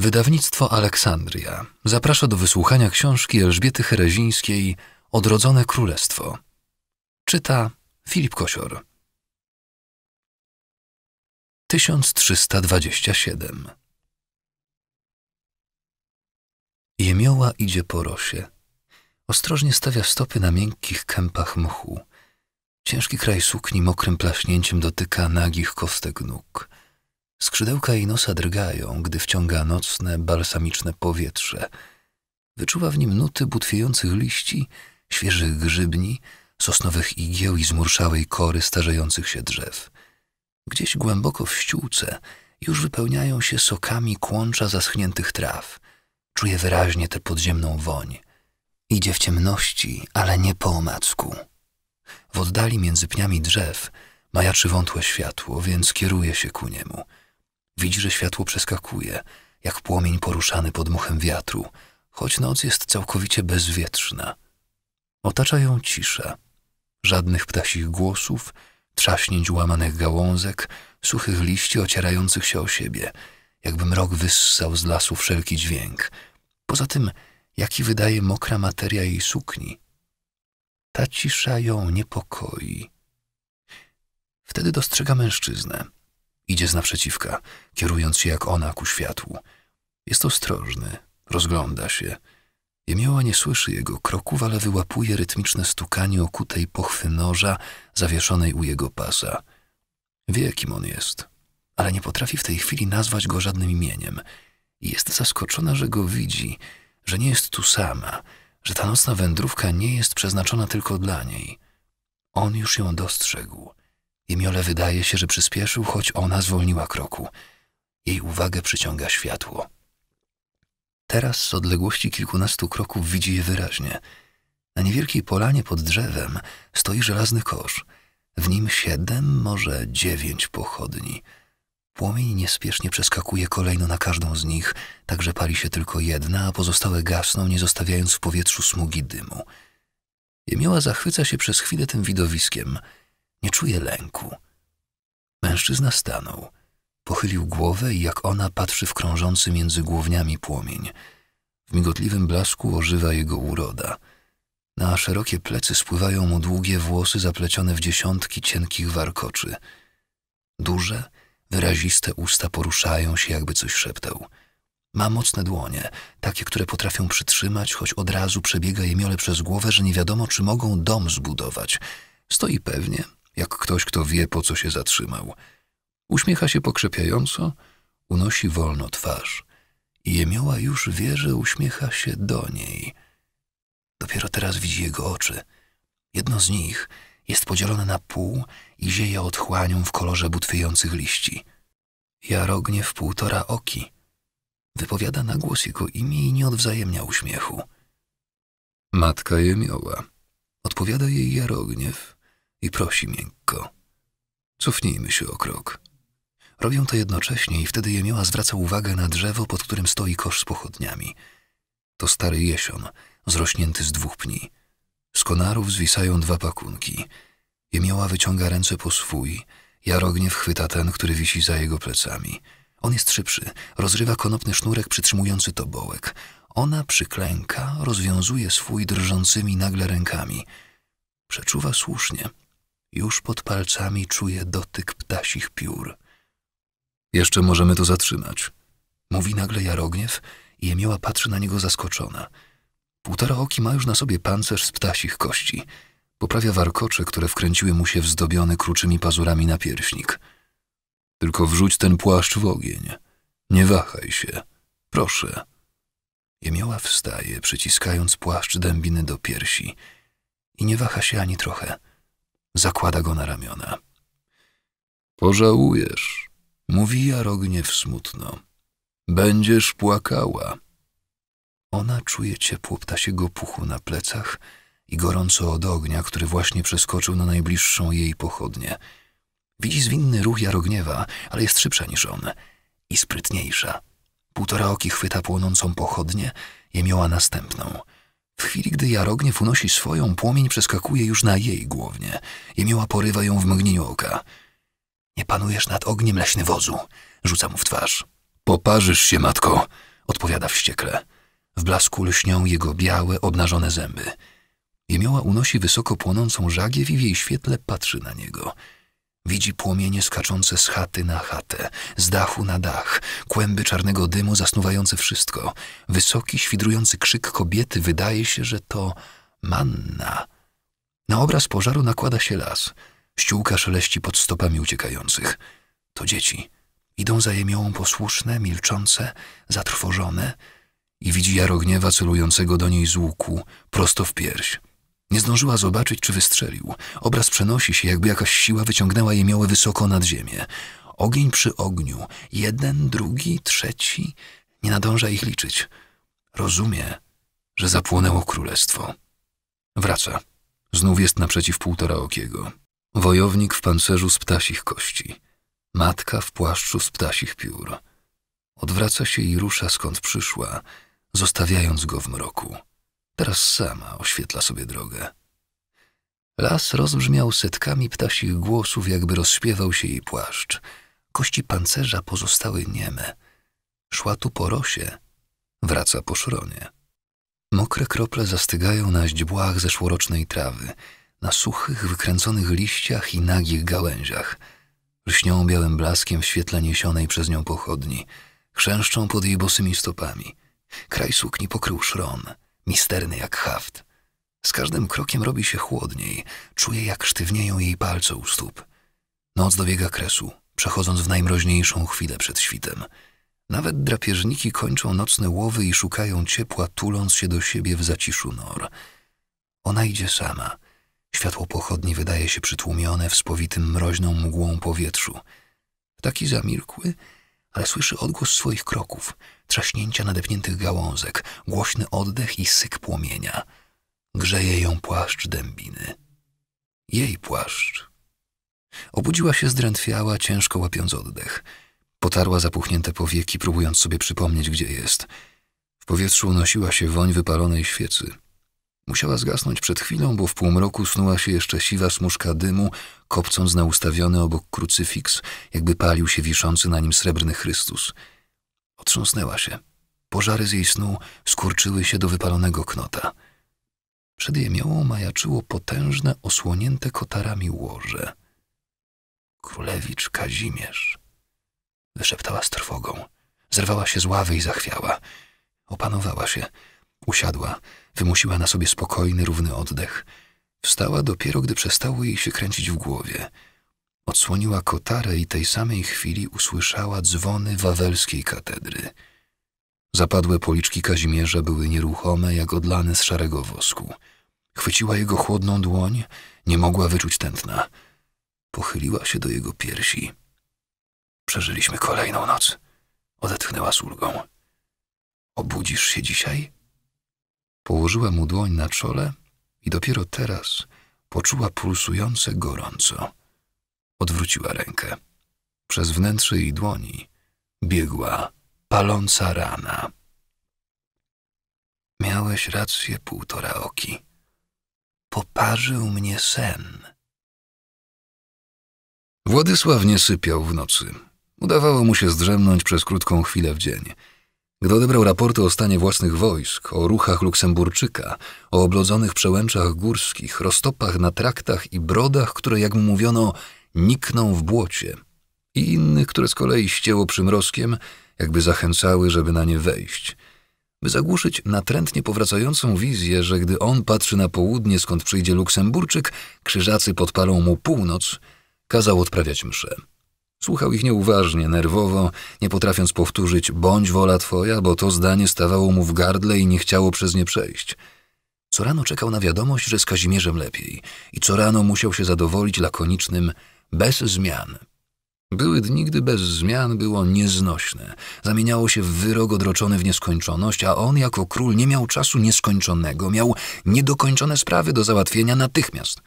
Wydawnictwo Aleksandria zaprasza do wysłuchania książki Elżbiety Herezińskiej Odrodzone Królestwo. Czyta Filip Kosior. 1327 Jemioła idzie po rosie. Ostrożnie stawia stopy na miękkich kępach mchu. Ciężki kraj sukni mokrym plaśnięciem dotyka nagich kostek nóg. Skrzydełka jej nosa drgają, gdy wciąga nocne, balsamiczne powietrze. Wyczuwa w nim nuty butwiejących liści, świeżych grzybni, sosnowych igieł i zmurszałej kory starzejących się drzew. Gdzieś głęboko w ściółce już wypełniają się sokami kłącza zaschniętych traw. Czuje wyraźnie tę podziemną woń. Idzie w ciemności, ale nie po omacku. W oddali między pniami drzew majaczy wątłe światło, więc kieruje się ku niemu – Widzi, że światło przeskakuje, jak płomień poruszany pod muchem wiatru, choć noc jest całkowicie bezwietrzna. Otacza ją cisza. Żadnych ptasich głosów, trzaśnięć łamanych gałązek, suchych liści ocierających się o siebie, jakby mrok wyssał z lasu wszelki dźwięk. Poza tym, jaki wydaje mokra materia jej sukni. Ta cisza ją niepokoi. Wtedy dostrzega mężczyznę. Idzie z naprzeciwka, kierując się jak ona ku światłu. Jest ostrożny, rozgląda się. Jemioła nie słyszy jego kroków, ale wyłapuje rytmiczne stukanie okutej pochwy noża zawieszonej u jego pasa. Wie, kim on jest, ale nie potrafi w tej chwili nazwać go żadnym imieniem. Jest zaskoczona, że go widzi, że nie jest tu sama, że ta nocna wędrówka nie jest przeznaczona tylko dla niej. On już ją dostrzegł. Jemiole wydaje się, że przyspieszył, choć ona zwolniła kroku. Jej uwagę przyciąga światło. Teraz z odległości kilkunastu kroków widzi je wyraźnie. Na niewielkiej polanie pod drzewem stoi żelazny kosz. W nim siedem, może dziewięć pochodni. Płomień niespiesznie przeskakuje kolejno na każdą z nich, tak że pali się tylko jedna, a pozostałe gasną, nie zostawiając w powietrzu smugi dymu. Jemioła zachwyca się przez chwilę tym widowiskiem – nie czuję lęku. Mężczyzna stanął. Pochylił głowę i jak ona patrzy w krążący między głowniami płomień. W migotliwym blasku ożywa jego uroda. Na szerokie plecy spływają mu długie włosy zaplecione w dziesiątki cienkich warkoczy. Duże, wyraziste usta poruszają się, jakby coś szeptał. Ma mocne dłonie, takie, które potrafią przytrzymać, choć od razu przebiega je miole przez głowę, że nie wiadomo, czy mogą dom zbudować. Stoi pewnie, jak ktoś, kto wie, po co się zatrzymał. Uśmiecha się pokrzepiająco, unosi wolno twarz. I Jemioła już wie, że uśmiecha się do niej. Dopiero teraz widzi jego oczy. Jedno z nich jest podzielone na pół i zieje otchłanią w kolorze butwiejących liści. Jarognie w półtora oki. Wypowiada na głos jego imię i nie odwzajemnia uśmiechu. Matka Jemioła. Odpowiada jej Jarogniew, i prosi miękko. Cofnijmy się o krok. Robią to jednocześnie i wtedy Jemioła zwraca uwagę na drzewo, pod którym stoi kosz z pochodniami. To stary jesion, zrośnięty z dwóch pni. Z konarów zwisają dwa pakunki. Jemioła wyciąga ręce po swój, Jarogniew chwyta ten, który wisi za jego plecami. On jest szybszy, rozrywa konopny sznurek przytrzymujący tobołek. Ona przyklęka, rozwiązuje swój drżącymi nagle rękami. Przeczuwa słusznie. Już pod palcami czuję dotyk ptasich piór. Jeszcze możemy to zatrzymać. Mówi nagle Jarogniew i Jemioła patrzy na niego zaskoczona. Półtora oki ma już na sobie pancerz z ptasich kości. Poprawia warkocze, które wkręciły mu się wzdobiony kruczymi pazurami na pierśnik. Tylko wrzuć ten płaszcz w ogień. Nie wahaj się. Proszę. Jemioła wstaje, przyciskając płaszcz dębiny do piersi. I nie waha się ani trochę zakłada go na ramiona. Pożałujesz, mówi Jarogniew smutno. Będziesz płakała. Ona czuje ciepło ptasiego puchu na plecach i gorąco od ognia, który właśnie przeskoczył na najbliższą jej pochodnię. Widzi zwinny ruch Jarogniewa, ale jest szybsza niż on i sprytniejsza. Półtora oki chwyta płonącą pochodnię, miała następną. W chwili, gdy Jarogniew unosi swoją, płomień przeskakuje już na jej głownie. Jemioła porywa ją w mgnieniu oka. Nie panujesz nad ogniem leśny wozu, rzuca mu w twarz. Poparzysz się, matko, odpowiada wściekle. W blasku lśnią jego białe, obnażone zęby. Jemioła unosi wysoko płonącą żagiew i w jej świetle patrzy na niego – Widzi płomienie skaczące z chaty na chatę, z dachu na dach, kłęby czarnego dymu zasnuwające wszystko. Wysoki, świdrujący krzyk kobiety wydaje się, że to manna. Na obraz pożaru nakłada się las. Ściółka szeleści pod stopami uciekających. To dzieci. Idą za jemiołą posłuszne, milczące, zatrwożone i widzi Jarogniewa celującego do niej z łuku, prosto w pierś. Nie zdążyła zobaczyć, czy wystrzelił. Obraz przenosi się, jakby jakaś siła wyciągnęła je miały wysoko nad ziemię. Ogień przy ogniu. Jeden, drugi, trzeci. Nie nadąża ich liczyć. Rozumie, że zapłonęło królestwo. Wraca. Znów jest naprzeciw półtora okiego. Wojownik w pancerzu z ptasich kości. Matka w płaszczu z ptasich piór. Odwraca się i rusza skąd przyszła, zostawiając go w mroku. Teraz sama oświetla sobie drogę. Las rozbrzmiał setkami ptasich głosów, jakby rozśpiewał się jej płaszcz. Kości pancerza pozostały nieme. Szła tu po rosie, wraca po szronie. Mokre krople zastygają na źdźbłach zeszłorocznej trawy, na suchych, wykręconych liściach i nagich gałęziach. Lśnią białym blaskiem w świetle niesionej przez nią pochodni. Chrzęszczą pod jej bosymi stopami. Kraj sukni pokrył szron – misterny jak haft. Z każdym krokiem robi się chłodniej, czuję jak sztywnieją jej palce u stóp. Noc dobiega kresu, przechodząc w najmroźniejszą chwilę przed świtem. Nawet drapieżniki kończą nocne łowy i szukają ciepła, tuląc się do siebie w zaciszu nor. Ona idzie sama. Światło pochodni wydaje się przytłumione w spowitym mroźną mgłą powietrzu. Ptaki zamilkły, ale słyszy odgłos swoich kroków, trzaśnięcia nadepniętych gałązek, głośny oddech i syk płomienia. Grzeje ją płaszcz dębiny. Jej płaszcz. Obudziła się zdrętwiała, ciężko łapiąc oddech. Potarła zapuchnięte powieki, próbując sobie przypomnieć, gdzie jest. W powietrzu unosiła się woń wypalonej świecy. Musiała zgasnąć przed chwilą, bo w półmroku snuła się jeszcze siwa smuszka dymu, kopcąc na ustawiony obok krucyfiks, jakby palił się wiszący na nim srebrny Chrystus. Otrząsnęła się. Pożary z jej snu skurczyły się do wypalonego knota. Przed jemiołą majaczyło potężne, osłonięte kotarami łoże. Królewicz Kazimierz. Wyszeptała z trwogą. Zerwała się z ławy i zachwiała. Opanowała się. Usiadła, wymusiła na sobie spokojny, równy oddech. Wstała dopiero, gdy przestało jej się kręcić w głowie. Odsłoniła kotarę i tej samej chwili usłyszała dzwony wawelskiej katedry. Zapadłe policzki Kazimierza były nieruchome, jak odlane z szarego wosku. Chwyciła jego chłodną dłoń, nie mogła wyczuć tętna. Pochyliła się do jego piersi. Przeżyliśmy kolejną noc. Odetchnęła z ulgą. Obudzisz się dzisiaj? Położyła mu dłoń na czole i dopiero teraz poczuła pulsujące gorąco. Odwróciła rękę. Przez wnętrze jej dłoni biegła paląca rana. Miałeś rację, półtora oki. Poparzył mnie sen. Władysław nie sypiał w nocy. Udawało mu się zdrzemnąć przez krótką chwilę w dzień – gdy odebrał raporty o stanie własnych wojsk, o ruchach Luksemburczyka, o oblodzonych przełęczach górskich, roztopach na traktach i brodach, które, jak mu mówiono, nikną w błocie, i innych, które z kolei ścięło przymrozkiem, jakby zachęcały, żeby na nie wejść, by zagłuszyć natrętnie powracającą wizję, że gdy on patrzy na południe, skąd przyjdzie Luksemburczyk, krzyżacy podpalą mu północ, kazał odprawiać mszę. Słuchał ich nieuważnie, nerwowo, nie potrafiąc powtórzyć bądź wola twoja, bo to zdanie stawało mu w gardle i nie chciało przez nie przejść. Co rano czekał na wiadomość, że z Kazimierzem lepiej i co rano musiał się zadowolić lakonicznym bez zmian. Były dni, gdy bez zmian było nieznośne. Zamieniało się w wyrok odroczony w nieskończoność, a on jako król nie miał czasu nieskończonego, miał niedokończone sprawy do załatwienia natychmiast.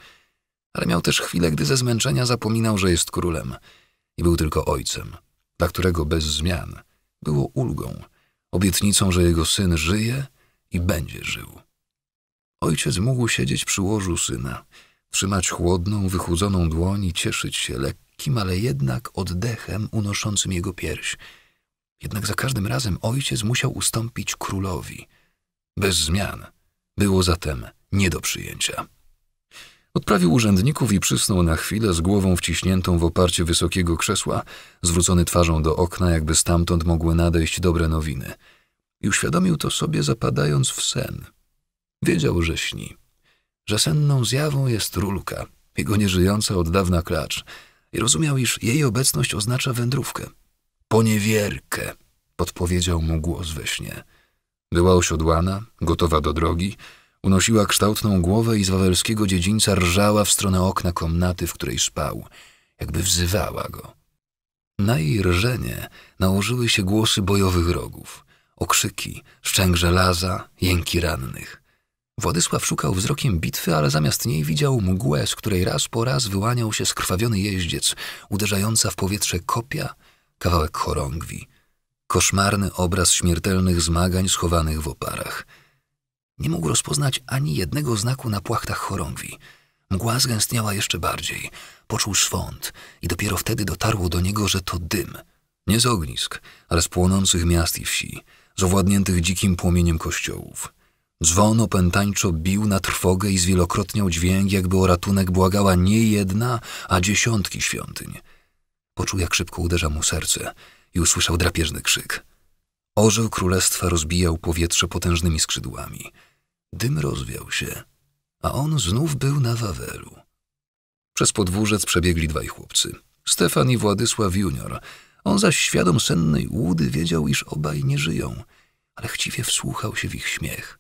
Ale miał też chwile, gdy ze zmęczenia zapominał, że jest królem – i był tylko ojcem, dla którego bez zmian było ulgą, obietnicą, że jego syn żyje i będzie żył. Ojciec mógł siedzieć przy łożu syna, trzymać chłodną, wychudzoną dłoń i cieszyć się lekkim, ale jednak oddechem unoszącym jego pierś. Jednak za każdym razem ojciec musiał ustąpić królowi. Bez zmian było zatem nie do przyjęcia. Odprawił urzędników i przysnął na chwilę z głową wciśniętą w oparcie wysokiego krzesła, zwrócony twarzą do okna, jakby stamtąd mogły nadejść dobre nowiny. I uświadomił to sobie zapadając w sen. Wiedział, że śni. Że senną zjawą jest rulka, jego nieżyjąca od dawna klacz, i rozumiał, iż jej obecność oznacza wędrówkę. Poniewierkę, podpowiedział mu głos we śnie. Była osiodłana, gotowa do drogi, Unosiła kształtną głowę i z wawelskiego dziedzińca rżała w stronę okna komnaty, w której spał, jakby wzywała go. Na jej rżenie nałożyły się głosy bojowych rogów, okrzyki, szczęk żelaza, jęki rannych. Władysław szukał wzrokiem bitwy, ale zamiast niej widział mgłę, z której raz po raz wyłaniał się skrwawiony jeździec, uderzająca w powietrze kopia, kawałek chorągwi. Koszmarny obraz śmiertelnych zmagań schowanych w oparach – nie mógł rozpoznać ani jednego znaku na płachtach chorągwi. Mgła zgęstniała jeszcze bardziej. Poczuł szwąd i dopiero wtedy dotarło do niego, że to dym. Nie z ognisk, ale z płonących miast i wsi, z owładniętych dzikim płomieniem kościołów. Dzwon opętańczo bił na trwogę i zwielokrotniał dźwięk, jakby o ratunek błagała nie jedna, a dziesiątki świątyń. Poczuł, jak szybko uderza mu serce i usłyszał drapieżny krzyk. Orzeł królestwa rozbijał powietrze potężnymi skrzydłami. Dym rozwiał się, a on znów był na Wawelu. Przez podwórzec przebiegli dwaj chłopcy. Stefan i Władysław junior. On zaś świadom sennej łudy wiedział, iż obaj nie żyją, ale chciwie wsłuchał się w ich śmiech.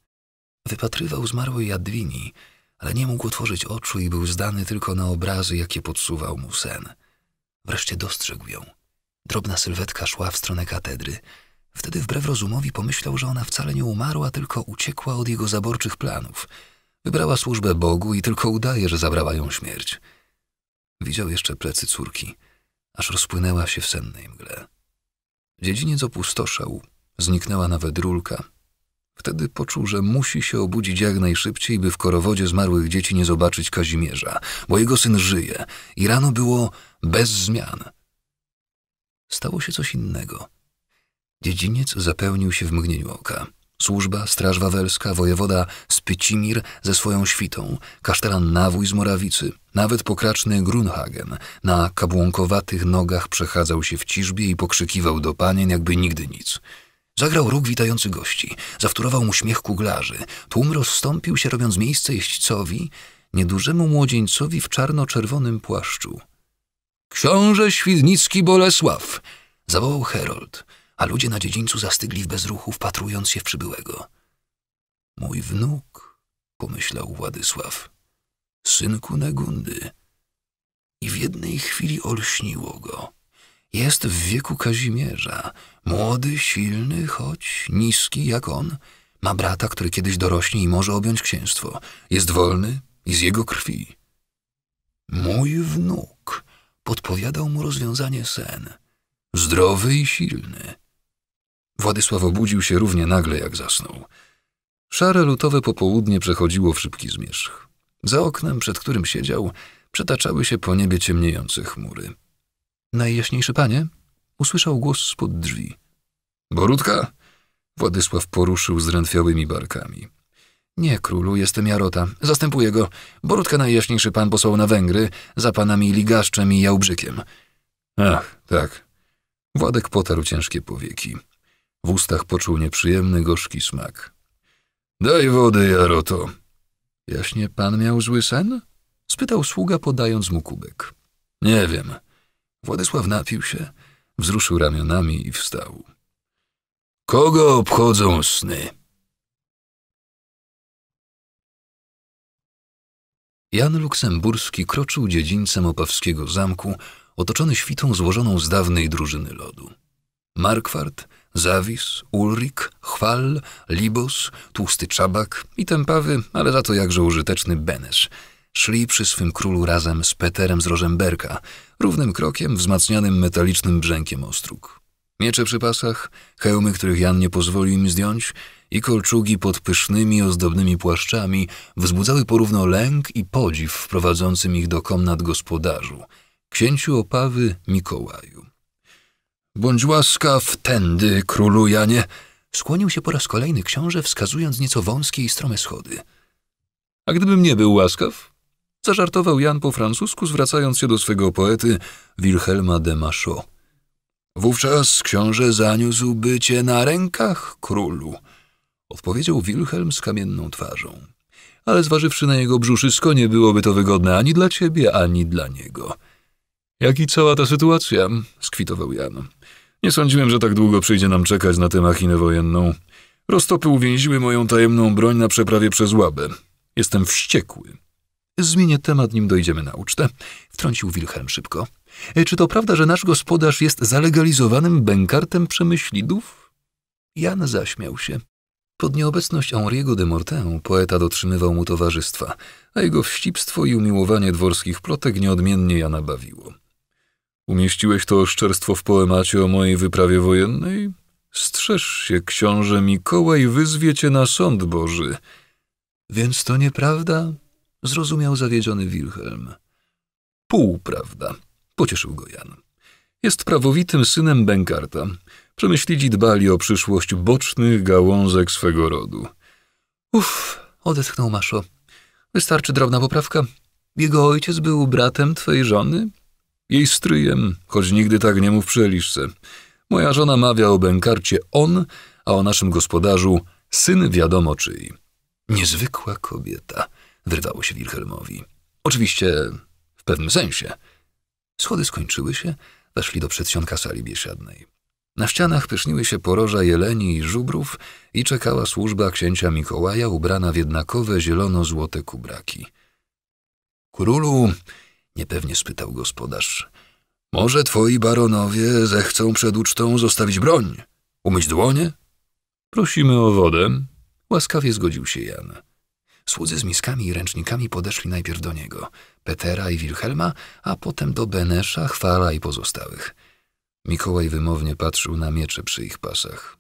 Wypatrywał zmarłej Jadwini, ale nie mógł otworzyć oczu i był zdany tylko na obrazy, jakie podsuwał mu sen. Wreszcie dostrzegł ją. Drobna sylwetka szła w stronę katedry – Wtedy wbrew rozumowi pomyślał, że ona wcale nie umarła, tylko uciekła od jego zaborczych planów. Wybrała służbę Bogu i tylko udaje, że zabrała ją śmierć. Widział jeszcze plecy córki, aż rozpłynęła się w sennej mgle. Dziedziniec opustoszał, zniknęła nawet rulka. Wtedy poczuł, że musi się obudzić jak najszybciej, by w korowodzie zmarłych dzieci nie zobaczyć Kazimierza, bo jego syn żyje i rano było bez zmian. Stało się coś innego – Dziedziniec zapełnił się w mgnieniu oka. Służba, Straż Wawelska, wojewoda Spycimir ze swoją świtą, kasztelan Nawój z Morawicy, nawet pokraczny Grunhagen na kabłąkowatych nogach przechadzał się w ciżbie i pokrzykiwał do panien jakby nigdy nic. Zagrał róg witający gości, zawtórował mu śmiech kuglarzy, tłum rozstąpił się robiąc miejsce jeźdźcowi, niedużemu młodzieńcowi w czarno-czerwonym płaszczu. — Książę Świdnicki Bolesław! — zawołał Herold — a ludzie na dziedzińcu zastygli w bezruchu, wpatrując się w przybyłego. Mój wnuk, pomyślał Władysław, synku Negundy. I w jednej chwili olśniło go. Jest w wieku Kazimierza, młody, silny, choć niski jak on. Ma brata, który kiedyś dorośnie i może objąć księstwo. Jest wolny i z jego krwi. Mój wnuk podpowiadał mu rozwiązanie sen. Zdrowy i silny. Władysław obudził się równie nagle, jak zasnął. Szare lutowe popołudnie przechodziło w szybki zmierzch. Za oknem, przed którym siedział, przetaczały się po niebie ciemniejące chmury. Najjaśniejszy panie usłyszał głos spod drzwi. Borutka. Władysław poruszył zdrętwiałymi barkami. Nie, królu, jestem Jarota. Zastępuję go. Borutka, najjaśniejszy pan posłał na Węgry za panami Ligaszczem i Jałbrzykiem. Ach, tak. Władek potarł ciężkie powieki. W ustach poczuł nieprzyjemny, gorzki smak. Daj wody, Jaroto. Jaśnie pan miał zły sen? spytał sługa, podając mu kubek. Nie wiem. Władysław napił się, wzruszył ramionami i wstał. Kogo obchodzą sny? Jan Luksemburski kroczył dziedzińcem opawskiego zamku, otoczony świtą złożoną z dawnej drużyny lodu. Markwart Zawis, Ulrik, Chwal, Libos, Tłusty Czabak i tępawy, ale za to jakże użyteczny Benes. Szli przy swym królu razem z Peterem z Rożemberka, równym krokiem wzmacnianym metalicznym brzękiem ostróg. Miecze przy pasach, hełmy, których Jan nie pozwolił im zdjąć i kolczugi pod pysznymi, ozdobnymi płaszczami wzbudzały porówno lęk i podziw w prowadzącym ich do komnat gospodarzu, księciu Opawy Mikołaju. Bądź łaskaw, tędy, królu Janie. Skłonił się po raz kolejny książę, wskazując nieco wąskie i strome schody. A gdybym nie był łaskaw? Zażartował Jan po francusku, zwracając się do swego poety Wilhelma de Machaut. Wówczas książę zaniósł bycie na rękach królu, odpowiedział Wilhelm z kamienną twarzą. Ale zważywszy na jego brzuszysko, nie byłoby to wygodne ani dla ciebie, ani dla niego. Jak i cała ta sytuacja, skwitował Jan. Nie sądziłem, że tak długo przyjdzie nam czekać na tę machinę wojenną. Roztopy uwięziły moją tajemną broń na przeprawie przez Łabę. Jestem wściekły. Zmienię temat, nim dojdziemy na ucztę. Wtrącił Wilhelm szybko. E, czy to prawda, że nasz gospodarz jest zalegalizowanym bękartem przemyślidów? Jan zaśmiał się. Pod nieobecność Henri'ego de Mortain poeta dotrzymywał mu towarzystwa, a jego wścibstwo i umiłowanie dworskich plotek nieodmiennie Jana bawiło. Umieściłeś to oszczerstwo w poemacie o mojej wyprawie wojennej? Strzeż się, książę Mikołaj, wyzwie cię na sąd Boży. Więc to nieprawda? Zrozumiał zawiedziony Wilhelm. Półprawda, pocieszył go Jan. Jest prawowitym synem Benkarta. Przemyślici dbali o przyszłość bocznych gałązek swego rodu. Uff, odetchnął Maszo. Wystarczy drobna poprawka. Jego ojciec był bratem twojej żony? Jej stryjem, choć nigdy tak nie mów przeliszce. Moja żona mawia o bękarcie on, a o naszym gospodarzu syn wiadomo czyj. Niezwykła kobieta, wyrwało się Wilhelmowi. Oczywiście w pewnym sensie. Schody skończyły się, weszli do przedsionka sali biesiadnej. Na ścianach pyszniły się poroża jeleni i żubrów i czekała służba księcia Mikołaja ubrana w jednakowe zielono-złote kubraki. Królu, niepewnie spytał gospodarz. Może twoi baronowie zechcą przed ucztą zostawić broń, umyć dłonie? Prosimy o wodę. Łaskawie zgodził się Jan. Słudzy z miskami i ręcznikami podeszli najpierw do niego, Petera i Wilhelma, a potem do Benesza, Chwala i pozostałych. Mikołaj wymownie patrzył na miecze przy ich pasach.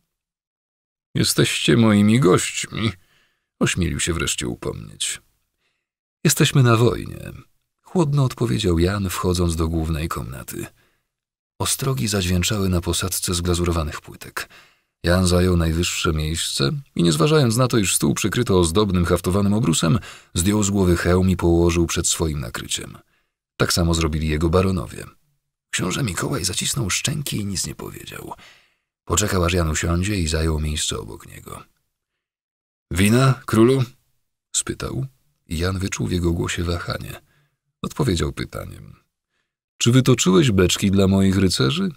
Jesteście moimi gośćmi, ośmielił się wreszcie upomnieć. Jesteśmy na wojnie, chłodno odpowiedział Jan, wchodząc do głównej komnaty. Ostrogi zadźwięczały na posadzce zglazurowanych płytek. Jan zajął najwyższe miejsce i nie zważając na to, iż stół przykryto ozdobnym haftowanym obrusem, zdjął z głowy hełm i położył przed swoim nakryciem. Tak samo zrobili jego baronowie. Książę Mikołaj zacisnął szczęki i nic nie powiedział. Poczekał, aż Jan usiądzie i zajął miejsce obok niego. — Wina, królu? — spytał. Jan wyczuł w jego głosie wahanie — Odpowiedział pytaniem. Czy wytoczyłeś beczki dla moich rycerzy?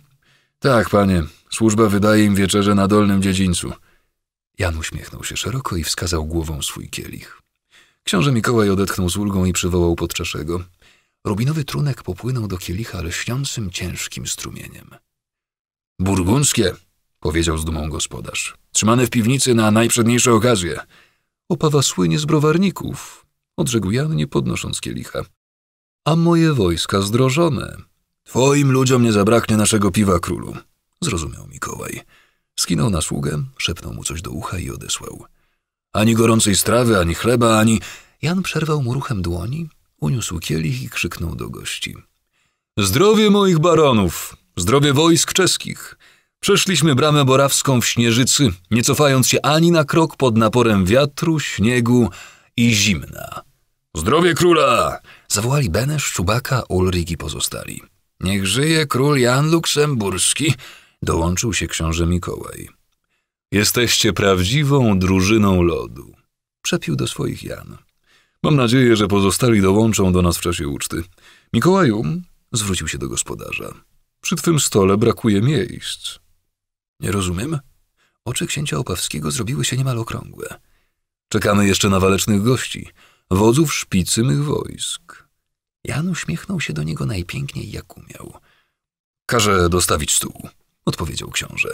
Tak, panie. Służba wydaje im wieczerze na dolnym dziedzińcu. Jan uśmiechnął się szeroko i wskazał głową swój kielich. Książę Mikołaj odetchnął z ulgą i przywołał podczaszego. Rubinowy trunek popłynął do kielicha lśniącym, ciężkim strumieniem. Burgunskie, powiedział z dumą gospodarz. Trzymane w piwnicy na najprzedniejsze okazje. Opawa słynie z browarników, odrzekł Jan, nie podnosząc kielicha a moje wojska zdrożone. Twoim ludziom nie zabraknie naszego piwa, królu, zrozumiał Mikołaj. Skinął na sługę, szepnął mu coś do ucha i odesłał. Ani gorącej strawy, ani chleba, ani... Jan przerwał mu ruchem dłoni, uniósł kielich i krzyknął do gości. Zdrowie moich baronów! Zdrowie wojsk czeskich! Przeszliśmy bramę borawską w Śnieżycy, nie cofając się ani na krok pod naporem wiatru, śniegu i zimna. Zdrowie króla! Zawołali Benesz, Szczubaka, Ulrich i pozostali. Niech żyje król Jan Luksemburski! Dołączył się książę Mikołaj. Jesteście prawdziwą drużyną lodu. Przepił do swoich Jan. Mam nadzieję, że pozostali dołączą do nas w czasie uczty. Mikołaju, zwrócił się do gospodarza. Przy twym stole brakuje miejsc. Nie rozumiem. Oczy księcia Opawskiego zrobiły się niemal okrągłe. Czekamy jeszcze na walecznych gości – wodzów szpicy mych wojsk. Jan uśmiechnął się do niego najpiękniej, jak umiał. Każę dostawić stół, odpowiedział książę.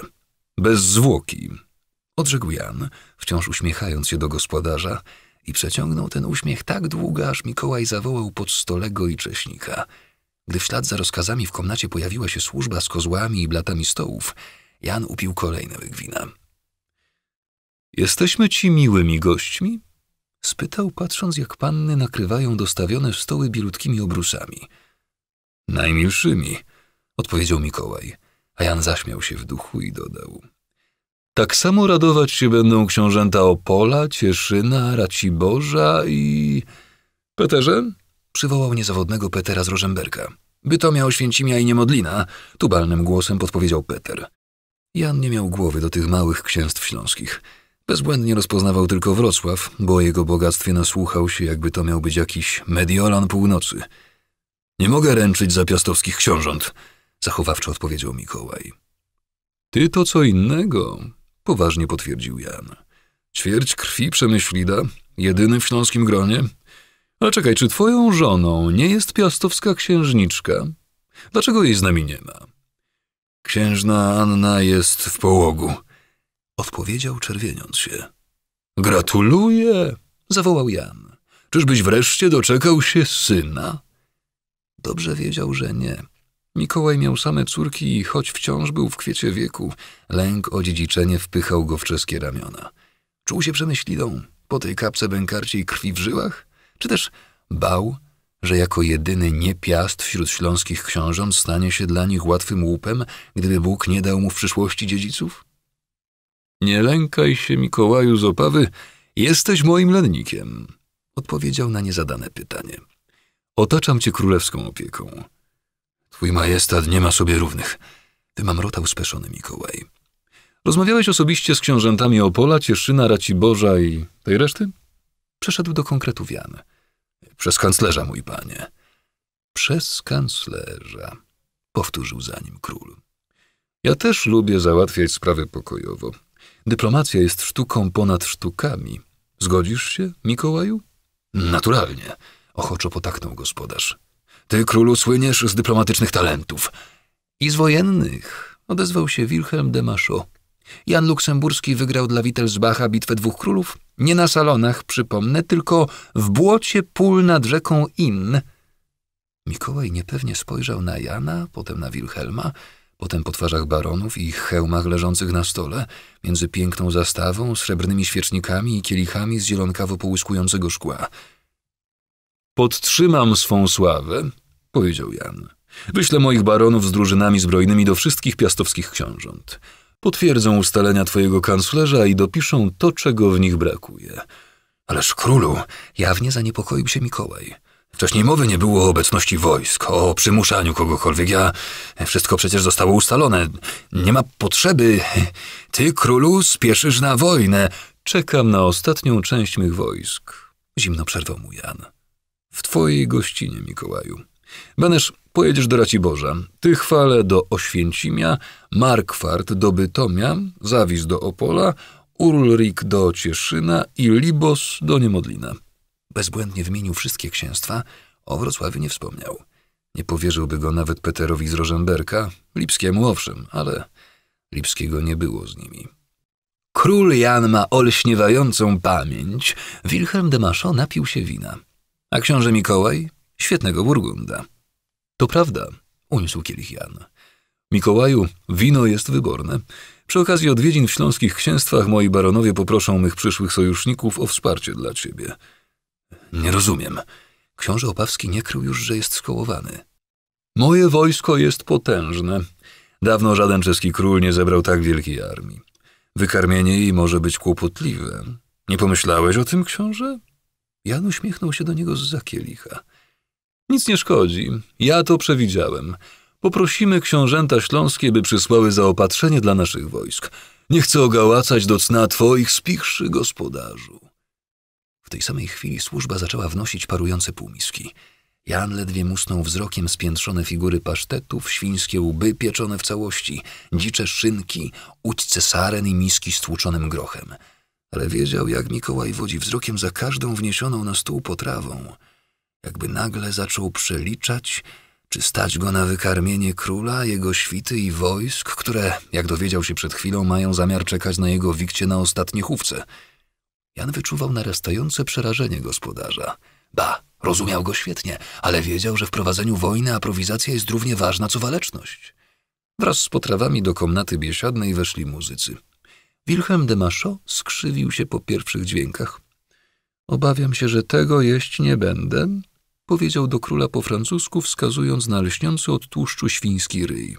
Bez zwłoki, odrzekł Jan, wciąż uśmiechając się do gospodarza i przeciągnął ten uśmiech tak długo, aż Mikołaj zawołał pod stolego i cześnika. Gdy w ślad za rozkazami w komnacie pojawiła się służba z kozłami i blatami stołów, Jan upił kolejny łyk wina. Jesteśmy ci miłymi gośćmi? spytał, patrząc jak panny nakrywają dostawione stoły bielutkimi obrusami. Najmilszymi, odpowiedział Mikołaj, a Jan zaśmiał się w duchu i dodał. Tak samo radować się będą książęta Opola, Cieszyna, Raciborza i... Peterze? Przywołał niezawodnego Petera z Rożemberka. Bytomia, Oświęcimia i Niemodlina, tubalnym głosem podpowiedział Peter. Jan nie miał głowy do tych małych księstw śląskich – Bezbłędnie rozpoznawał tylko Wrocław, bo o jego bogactwie nasłuchał się, jakby to miał być jakiś mediolan północy. Nie mogę ręczyć za piastowskich książąt, zachowawczo odpowiedział Mikołaj. Ty to co innego, poważnie potwierdził Jan. Ćwierć krwi Przemyślida, jedyny w śląskim gronie. Ale czekaj, czy twoją żoną nie jest piastowska księżniczka? Dlaczego jej z nami nie ma? Księżna Anna jest w połogu – Odpowiedział czerwieniąc się. Gratuluję! zawołał Jan. Czyżbyś wreszcie doczekał się syna? Dobrze wiedział, że nie. Mikołaj miał same córki i choć wciąż był w kwiecie wieku, lęk o dziedziczenie wpychał go w czeskie ramiona. Czuł się przemyślidą po tej kapce bękarciej krwi w żyłach? Czy też bał, że jako jedyny niepiast wśród śląskich książąt stanie się dla nich łatwym łupem, gdyby Bóg nie dał mu w przyszłości dziedziców? Nie lękaj się, Mikołaju z Opawy, jesteś moim lennikiem, odpowiedział na niezadane pytanie. Otaczam cię królewską opieką. Twój majestat nie ma sobie równych, wymamrotał speszony Mikołaj. Rozmawiałeś osobiście z książętami Opola, Cieszyna, Raciborza i tej reszty? Przeszedł do konkretów Jan. Przez kanclerza, mój panie. Przez kanclerza, powtórzył za nim król. Ja też lubię załatwiać sprawy pokojowo. Dyplomacja jest sztuką ponad sztukami. Zgodzisz się, Mikołaju? Naturalnie, ochoczo potaknął gospodarz. Ty, królu, słyniesz z dyplomatycznych talentów. I z wojennych, odezwał się Wilhelm de Machaut. Jan Luksemburski wygrał dla Wittelsbacha bitwę dwóch królów, nie na salonach, przypomnę, tylko w błocie pól nad rzeką Inn. Mikołaj niepewnie spojrzał na Jana, potem na Wilhelma, potem po twarzach baronów i hełmach leżących na stole, między piękną zastawą, srebrnymi świecznikami i kielichami z zielonkawo połyskującego szkła. Podtrzymam swą sławę, powiedział Jan. Wyślę moich baronów z drużynami zbrojnymi do wszystkich piastowskich książąt. Potwierdzą ustalenia twojego kanclerza i dopiszą to, czego w nich brakuje. Ależ królu, jawnie zaniepokoił się Mikołaj. Wcześniej mowy nie było o obecności wojsk, o przymuszaniu kogokolwiek. Ja e, wszystko przecież zostało ustalone. Nie ma potrzeby. Ty, królu, spieszysz na wojnę. Czekam na ostatnią część mych wojsk. Zimno przerwał mu Jan. W twojej gościnie, Mikołaju. Benesz, pojedziesz do Raciborza, ty chwale do Oświęcimia, Markwart do Bytomia, Zawis do Opola, Ulrik do Cieszyna i Libos do Niemodlina bezbłędnie wymienił wszystkie księstwa, o Wrocławiu nie wspomniał. Nie powierzyłby go nawet Peterowi z Rożemberka, Lipskiemu owszem, ale Lipskiego nie było z nimi. Król Jan ma olśniewającą pamięć. Wilhelm de Macho napił się wina. A książę Mikołaj? Świetnego Burgunda. To prawda, uniósł kielich Jan. Mikołaju, wino jest wyborne. Przy okazji odwiedzin w śląskich księstwach moi baronowie poproszą mych przyszłych sojuszników o wsparcie dla ciebie. Nie rozumiem. Książę Opawski nie krył już, że jest skołowany. Moje wojsko jest potężne. Dawno żaden czeski król nie zebrał tak wielkiej armii. Wykarmienie jej może być kłopotliwe. Nie pomyślałeś o tym, książę? Jan uśmiechnął się do niego z kielicha. Nic nie szkodzi. Ja to przewidziałem. Poprosimy książęta śląskie, by przysłały zaopatrzenie dla naszych wojsk. Nie chcę ogałacać do cna twoich spichrzy gospodarzu tej samej chwili służba zaczęła wnosić parujące półmiski. Jan ledwie musnął wzrokiem spiętrzone figury pasztetów, świńskie łby pieczone w całości, dzicze szynki, ućce saren i miski z tłuczonym grochem. Ale wiedział, jak Mikołaj wodzi wzrokiem za każdą wniesioną na stół potrawą. Jakby nagle zaczął przeliczać, czy stać go na wykarmienie króla, jego świty i wojsk, które, jak dowiedział się przed chwilą, mają zamiar czekać na jego wikcie na ostatnie chówce – Jan wyczuwał narastające przerażenie gospodarza. Ba, rozumiał go świetnie, ale wiedział, że w prowadzeniu wojny aprowizacja jest równie ważna co waleczność. Wraz z potrawami do komnaty biesiadnej weszli muzycy. Wilhelm de Machaut skrzywił się po pierwszych dźwiękach. Obawiam się, że tego jeść nie będę, powiedział do króla po francusku, wskazując na lśniący od tłuszczu świński ryj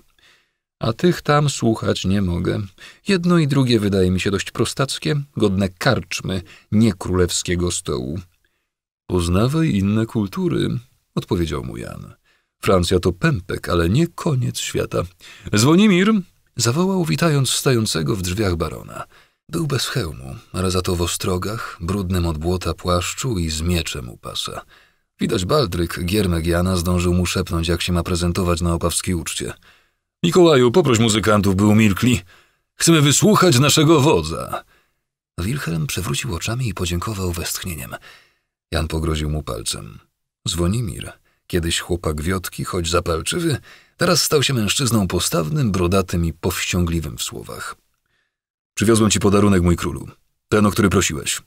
a tych tam słuchać nie mogę. Jedno i drugie wydaje mi się dość prostackie, godne karczmy, nie królewskiego stołu. Poznawaj inne kultury, odpowiedział mu Jan. Francja to pępek, ale nie koniec świata. Zwonimir! zawołał, witając stającego w drzwiach barona. Był bez hełmu, ale za to w ostrogach, brudnym od błota płaszczu i z mieczem u pasa. Widać Baldryk, giermek Jana, zdążył mu szepnąć, jak się ma prezentować na opawskiej uczcie. Mikołaju, poproś muzykantów, by umilkli. Chcemy wysłuchać naszego wodza. Wilhelm przewrócił oczami i podziękował westchnieniem. Jan pogroził mu palcem. Zwonimir, kiedyś chłopak wiotki, choć zapalczywy, teraz stał się mężczyzną postawnym, brodatym i powściągliwym w słowach. Przywiozłem ci podarunek, mój królu. Ten, o który prosiłeś.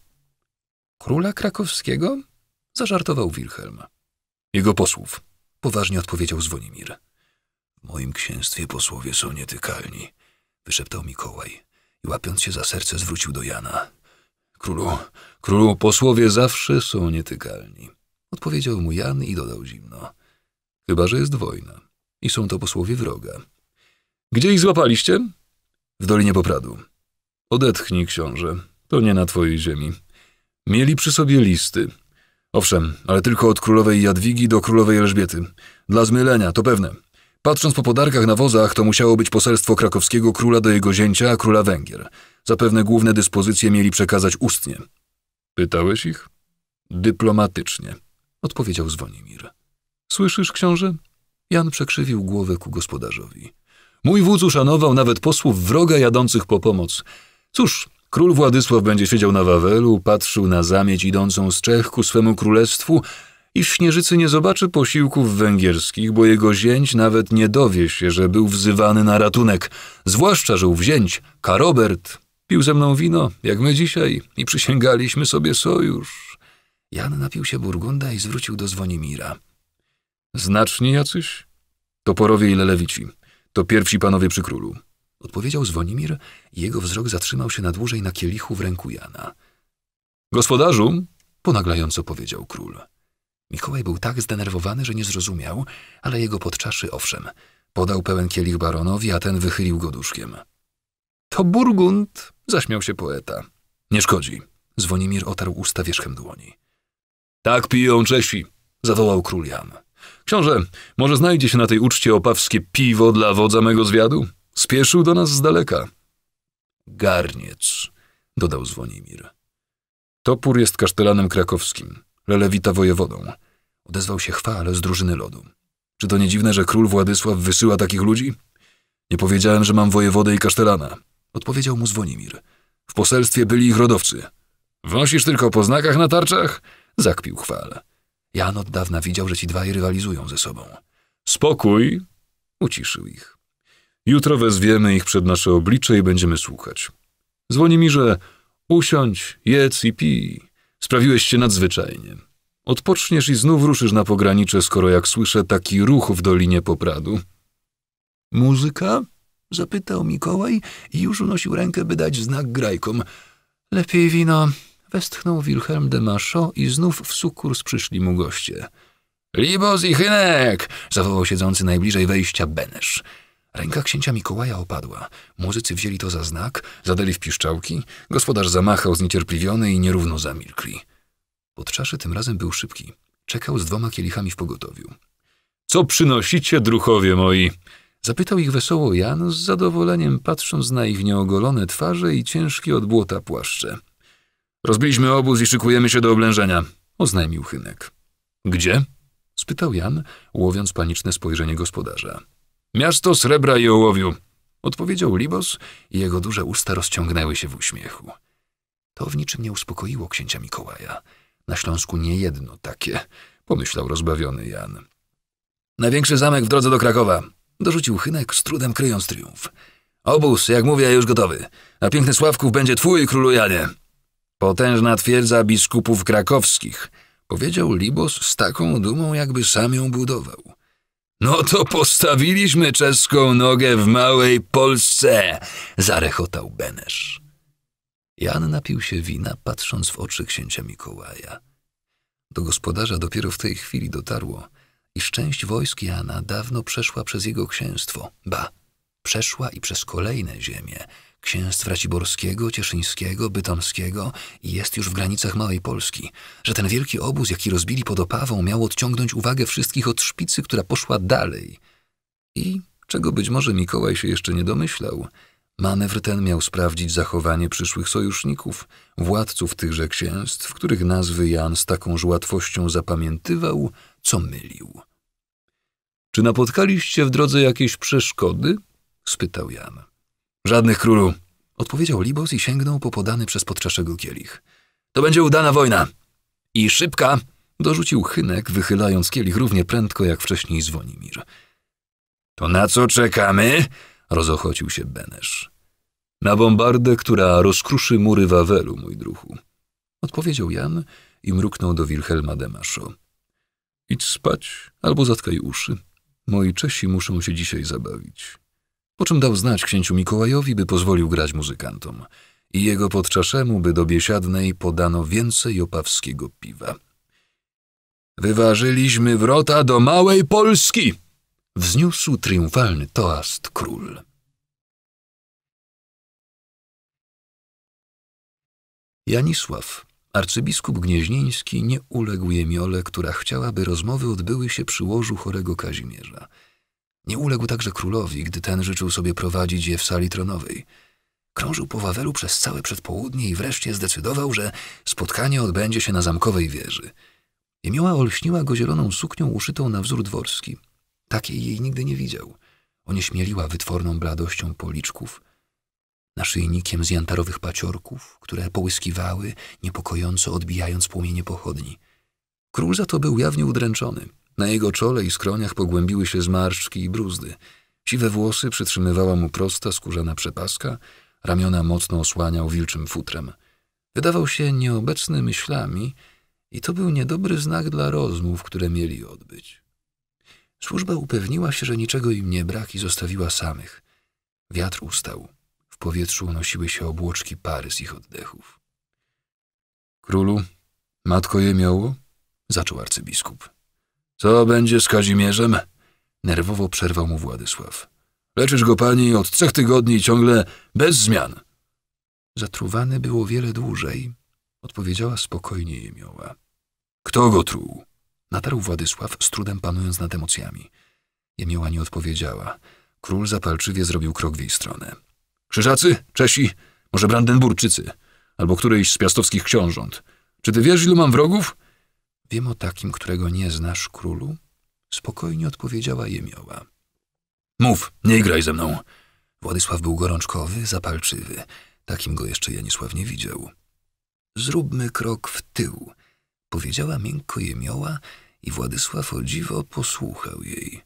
Króla krakowskiego? Zażartował Wilhelm. Jego posłów, poważnie odpowiedział Zwonimir. W moim księstwie posłowie są nietykalni, wyszeptał Mikołaj i łapiąc się za serce zwrócił do Jana. Królu, królu, posłowie zawsze są nietykalni, odpowiedział mu Jan i dodał zimno. Chyba, że jest wojna i są to posłowie wroga. Gdzie ich złapaliście? W Dolinie Popradu. Odetchnij, książę, to nie na twojej ziemi. Mieli przy sobie listy. Owszem, ale tylko od królowej Jadwigi do królowej Elżbiety. Dla zmylenia, to pewne. Patrząc po podarkach na wozach, to musiało być poselstwo krakowskiego króla do jego zięcia, króla Węgier. Zapewne główne dyspozycje mieli przekazać ustnie. Pytałeś ich? Dyplomatycznie, odpowiedział Zwonimir. Słyszysz, książę? Jan przekrzywił głowę ku gospodarzowi. Mój wódz uszanował nawet posłów wroga jadących po pomoc. Cóż, król Władysław będzie siedział na Wawelu, patrzył na zamieć idącą z Czech ku swemu królestwu, iż śnieżycy nie zobaczy posiłków węgierskich, bo jego zięć nawet nie dowie się, że był wzywany na ratunek, zwłaszcza, że ów zięć, Karobert, pił ze mną wino, jak my dzisiaj, i przysięgaliśmy sobie sojusz. Jan napił się Burgunda i zwrócił do Zwonimira. Znaczni jacyś? Toporowie i Lelewici. To pierwsi panowie przy królu. Odpowiedział Zwonimir i jego wzrok zatrzymał się na dłużej na kielichu w ręku Jana. Gospodarzu, ponaglająco powiedział król. Mikołaj był tak zdenerwowany, że nie zrozumiał, ale jego podczaszy owszem. Podał pełen kielich baronowi, a ten wychylił go duszkiem. To Burgund, zaśmiał się poeta. Nie szkodzi. Zwonimir otarł usta wierzchem dłoni. Tak piją Czesi, zawołał król Jan. Książę, może znajdzie się na tej uczcie opawskie piwo dla wodza mego zwiadu? Spieszył do nas z daleka. Garniec, dodał Zwonimir. Topór jest kasztelanem krakowskim. Lelewita wojewodą. Odezwał się chwal z drużyny lodu. Czy to nie dziwne, że król Władysław wysyła takich ludzi? Nie powiedziałem, że mam wojewodę i kasztelana. Odpowiedział mu Zwonimir. W poselstwie byli ich rodowcy. Wnosisz tylko po znakach na tarczach? Zakpił chwal. Jan od dawna widział, że ci dwaj rywalizują ze sobą. Spokój! Uciszył ich. Jutro wezwiemy ich przed nasze oblicze i będziemy słuchać. Dzwoni mi, że usiądź, jedz i pij. Sprawiłeś się nadzwyczajnie. Odpoczniesz i znów ruszysz na pogranicze, skoro jak słyszę taki ruch w Dolinie Popradu. Muzyka? Zapytał Mikołaj i już unosił rękę, by dać znak grajkom. Lepiej wino. Westchnął Wilhelm de Macho i znów w sukurs przyszli mu goście. Libos i Hynek! zawołał siedzący najbliżej wejścia Benesz. Ręka księcia Mikołaja opadła. Muzycy wzięli to za znak, zadali w piszczałki. Gospodarz zamachał zniecierpliwiony i nierówno zamilkli. Podczaszy tym razem był szybki. Czekał z dwoma kielichami w pogotowiu. Co przynosicie, druchowie moi? Zapytał ich wesoło Jan, z zadowoleniem patrząc na ich nieogolone twarze i ciężkie od błota płaszcze. Rozbiliśmy obóz i szykujemy się do oblężenia, oznajmił Chynek. Gdzie? spytał Jan, łowiąc paniczne spojrzenie gospodarza. Miasto srebra i ołowiu, odpowiedział Libos i jego duże usta rozciągnęły się w uśmiechu. To w niczym nie uspokoiło księcia Mikołaja. Na Śląsku nie jedno takie, pomyślał rozbawiony Jan. Największy zamek w drodze do Krakowa, dorzucił Chynek, z trudem kryjąc triumf. Obóz, jak mówię, już gotowy, a piękny Sławków będzie twój, królu Janie. Potężna twierdza biskupów krakowskich, powiedział Libos z taką dumą, jakby sam ją budował. No to postawiliśmy czeską nogę w małej Polsce, zarechotał Benesz. Jan napił się wina, patrząc w oczy księcia Mikołaja. Do gospodarza dopiero w tej chwili dotarło, iż część wojsk Jana dawno przeszła przez jego księstwo, ba, przeszła i przez kolejne ziemie księstw raciborskiego, cieszyńskiego, bytomskiego i jest już w granicach Małej Polski, że ten wielki obóz, jaki rozbili pod Opawą, miał odciągnąć uwagę wszystkich od szpicy, która poszła dalej. I, czego być może Mikołaj się jeszcze nie domyślał, manewr ten miał sprawdzić zachowanie przyszłych sojuszników, władców tychże księstw, których nazwy Jan z takąż łatwością zapamiętywał, co mylił. Czy napotkaliście w drodze jakieś przeszkody? spytał Jan. Żadnych królu, odpowiedział Libos i sięgnął po podany przez podczaszego kielich. To będzie udana wojna. I szybka, dorzucił Chynek, wychylając kielich równie prędko jak wcześniej Zwonimir. To na co czekamy? rozochocił się Benesz. Na bombardę, która rozkruszy mury Wawelu, mój druhu. Odpowiedział Jan i mruknął do Wilhelma Demaszo. Idź spać albo zatkaj uszy. Moi Czesi muszą się dzisiaj zabawić po czym dał znać księciu Mikołajowi, by pozwolił grać muzykantom. I jego podczaszemu, by do biesiadnej podano więcej opawskiego piwa. Wyważyliśmy wrota do małej Polski! Wzniósł triumfalny toast król. Janisław, arcybiskup gnieźnieński, nie uległ jemiole, która chciałaby rozmowy odbyły się przy łożu chorego Kazimierza – nie uległ także królowi, gdy ten życzył sobie prowadzić je w sali tronowej. Krążył po Wawelu przez całe przedpołudnie i wreszcie zdecydował, że spotkanie odbędzie się na zamkowej wieży. Jemioła olśniła go zieloną suknią uszytą na wzór dworski. Takiej jej nigdy nie widział. Onieśmieliła wytworną bladością policzków, naszyjnikiem z jantarowych paciorków, które połyskiwały, niepokojąco odbijając płomienie pochodni. Król za to był jawnie udręczony – na jego czole i skroniach pogłębiły się zmarszczki i bruzdy. Siwe włosy przytrzymywała mu prosta, skórzana przepaska, ramiona mocno osłaniał wilczym futrem. Wydawał się nieobecny myślami i to był niedobry znak dla rozmów, które mieli odbyć. Służba upewniła się, że niczego im nie brak i zostawiła samych. Wiatr ustał. W powietrzu unosiły się obłoczki pary z ich oddechów. — Królu, matko miało? zaczął arcybiskup. Co będzie z Kazimierzem? Nerwowo przerwał mu Władysław. Leczysz go pani od trzech tygodni ciągle bez zmian. Zatruwany było wiele dłużej, odpowiedziała spokojnie Jemioła. Kto go truł? Natarł Władysław, z trudem panując nad emocjami. Jemioła nie odpowiedziała. Król zapalczywie zrobił krok w jej stronę. Krzyżacy? Czesi? Może Brandenburczycy? Albo któryś z piastowskich książąt? Czy ty wiesz, ilu mam wrogów? Wiem o takim, którego nie znasz, królu? Spokojnie odpowiedziała Jemioła. Mów, nie graj ze mną. Władysław był gorączkowy, zapalczywy. Takim go jeszcze Janisław nie widział. Zróbmy krok w tył, powiedziała miękko Jemioła i Władysław o dziwo posłuchał jej.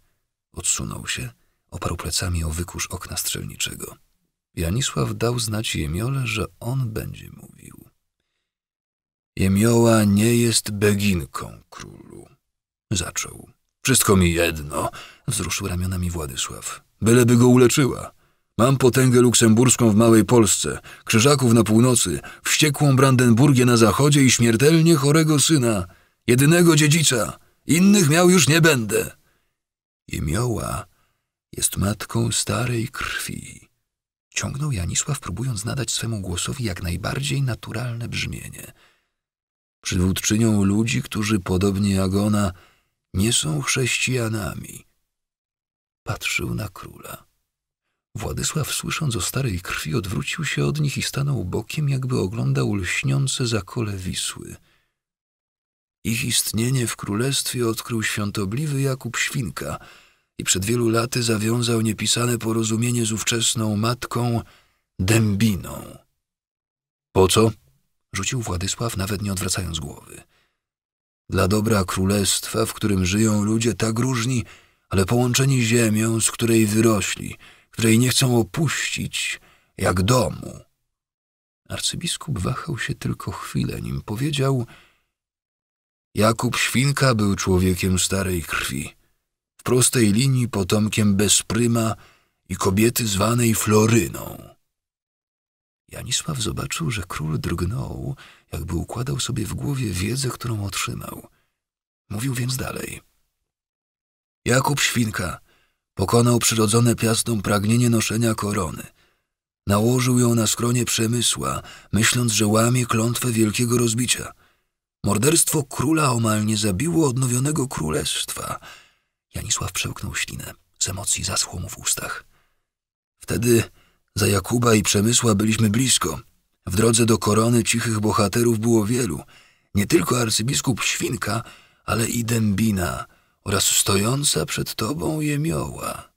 Odsunął się, oparł plecami o wykusz okna strzelniczego. Janisław dał znać Jemiole, że on będzie mówił. Jemioła nie jest beginką, królu. Zaczął. Wszystko mi jedno, wzruszył ramionami Władysław. Byleby go uleczyła. Mam potęgę luksemburską w Małej Polsce, krzyżaków na północy, wściekłą Brandenburgię na zachodzie i śmiertelnie chorego syna, jedynego dziedzica. Innych miał już nie będę. Jemioła jest matką starej krwi. Ciągnął Janisław, próbując nadać swemu głosowi jak najbardziej naturalne brzmienie – przywódczynią ludzi, którzy podobnie jak ona nie są chrześcijanami. Patrzył na króla. Władysław, słysząc o starej krwi, odwrócił się od nich i stanął bokiem, jakby oglądał lśniące zakole Wisły. Ich istnienie w królestwie odkrył świątobliwy Jakub Świnka i przed wielu laty zawiązał niepisane porozumienie z ówczesną matką Dębiną. Po co? rzucił Władysław, nawet nie odwracając głowy. Dla dobra królestwa, w którym żyją ludzie tak różni, ale połączeni ziemią, z której wyrośli, której nie chcą opuścić, jak domu. Arcybiskup wahał się tylko chwilę, nim powiedział Jakub Świnka był człowiekiem starej krwi, w prostej linii potomkiem bezpryma i kobiety zwanej Floryną. Janisław zobaczył, że król drgnął, jakby układał sobie w głowie wiedzę, którą otrzymał. Mówił więc dalej. Jakub Świnka pokonał przyrodzone piastą pragnienie noszenia korony. Nałożył ją na skronie przemysła, myśląc, że łamie klątwę wielkiego rozbicia. Morderstwo króla omal nie zabiło odnowionego królestwa. Janisław przełknął ślinę. Z emocji zaschło mu w ustach. Wtedy za Jakuba i Przemysła byliśmy blisko. W drodze do korony cichych bohaterów było wielu. Nie tylko arcybiskup Świnka, ale i Dębina oraz stojąca przed tobą jemioła.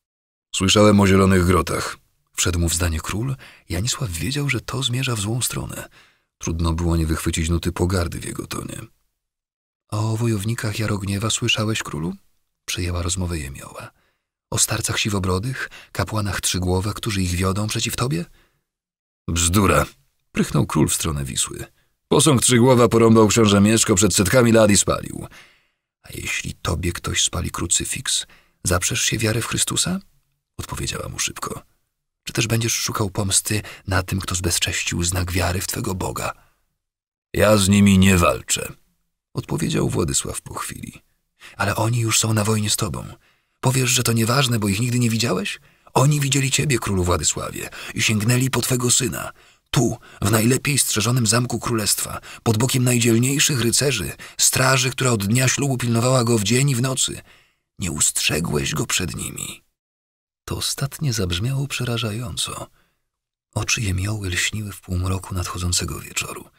Słyszałem o zielonych grotach. Wszedł mu w zdanie król. Janisław wiedział, że to zmierza w złą stronę. Trudno było nie wychwycić nuty pogardy w jego tonie. o wojownikach Jarogniewa słyszałeś, królu? Przyjęła rozmowę jemioła o starcach siwobrodych, kapłanach trzygłowa, którzy ich wiodą przeciw tobie? Bzdura! Prychnął król w stronę Wisły. Posąg trzygłowa porąbał książę Mieszko przed setkami lat i spalił. A jeśli tobie ktoś spali krucyfiks, zaprzesz się wiary w Chrystusa? Odpowiedziała mu szybko. Czy też będziesz szukał pomsty na tym, kto zbezcześcił znak wiary w twego Boga? Ja z nimi nie walczę, odpowiedział Władysław po chwili. Ale oni już są na wojnie z tobą. Powiesz, że to nieważne, bo ich nigdy nie widziałeś? Oni widzieli ciebie, królu Władysławie, i sięgnęli po twego syna. Tu, w najlepiej strzeżonym zamku królestwa, pod bokiem najdzielniejszych rycerzy, straży, która od dnia ślubu pilnowała go w dzień i w nocy. Nie ustrzegłeś go przed nimi. To ostatnie zabrzmiało przerażająco. Oczy jemioły lśniły w półmroku nadchodzącego wieczoru.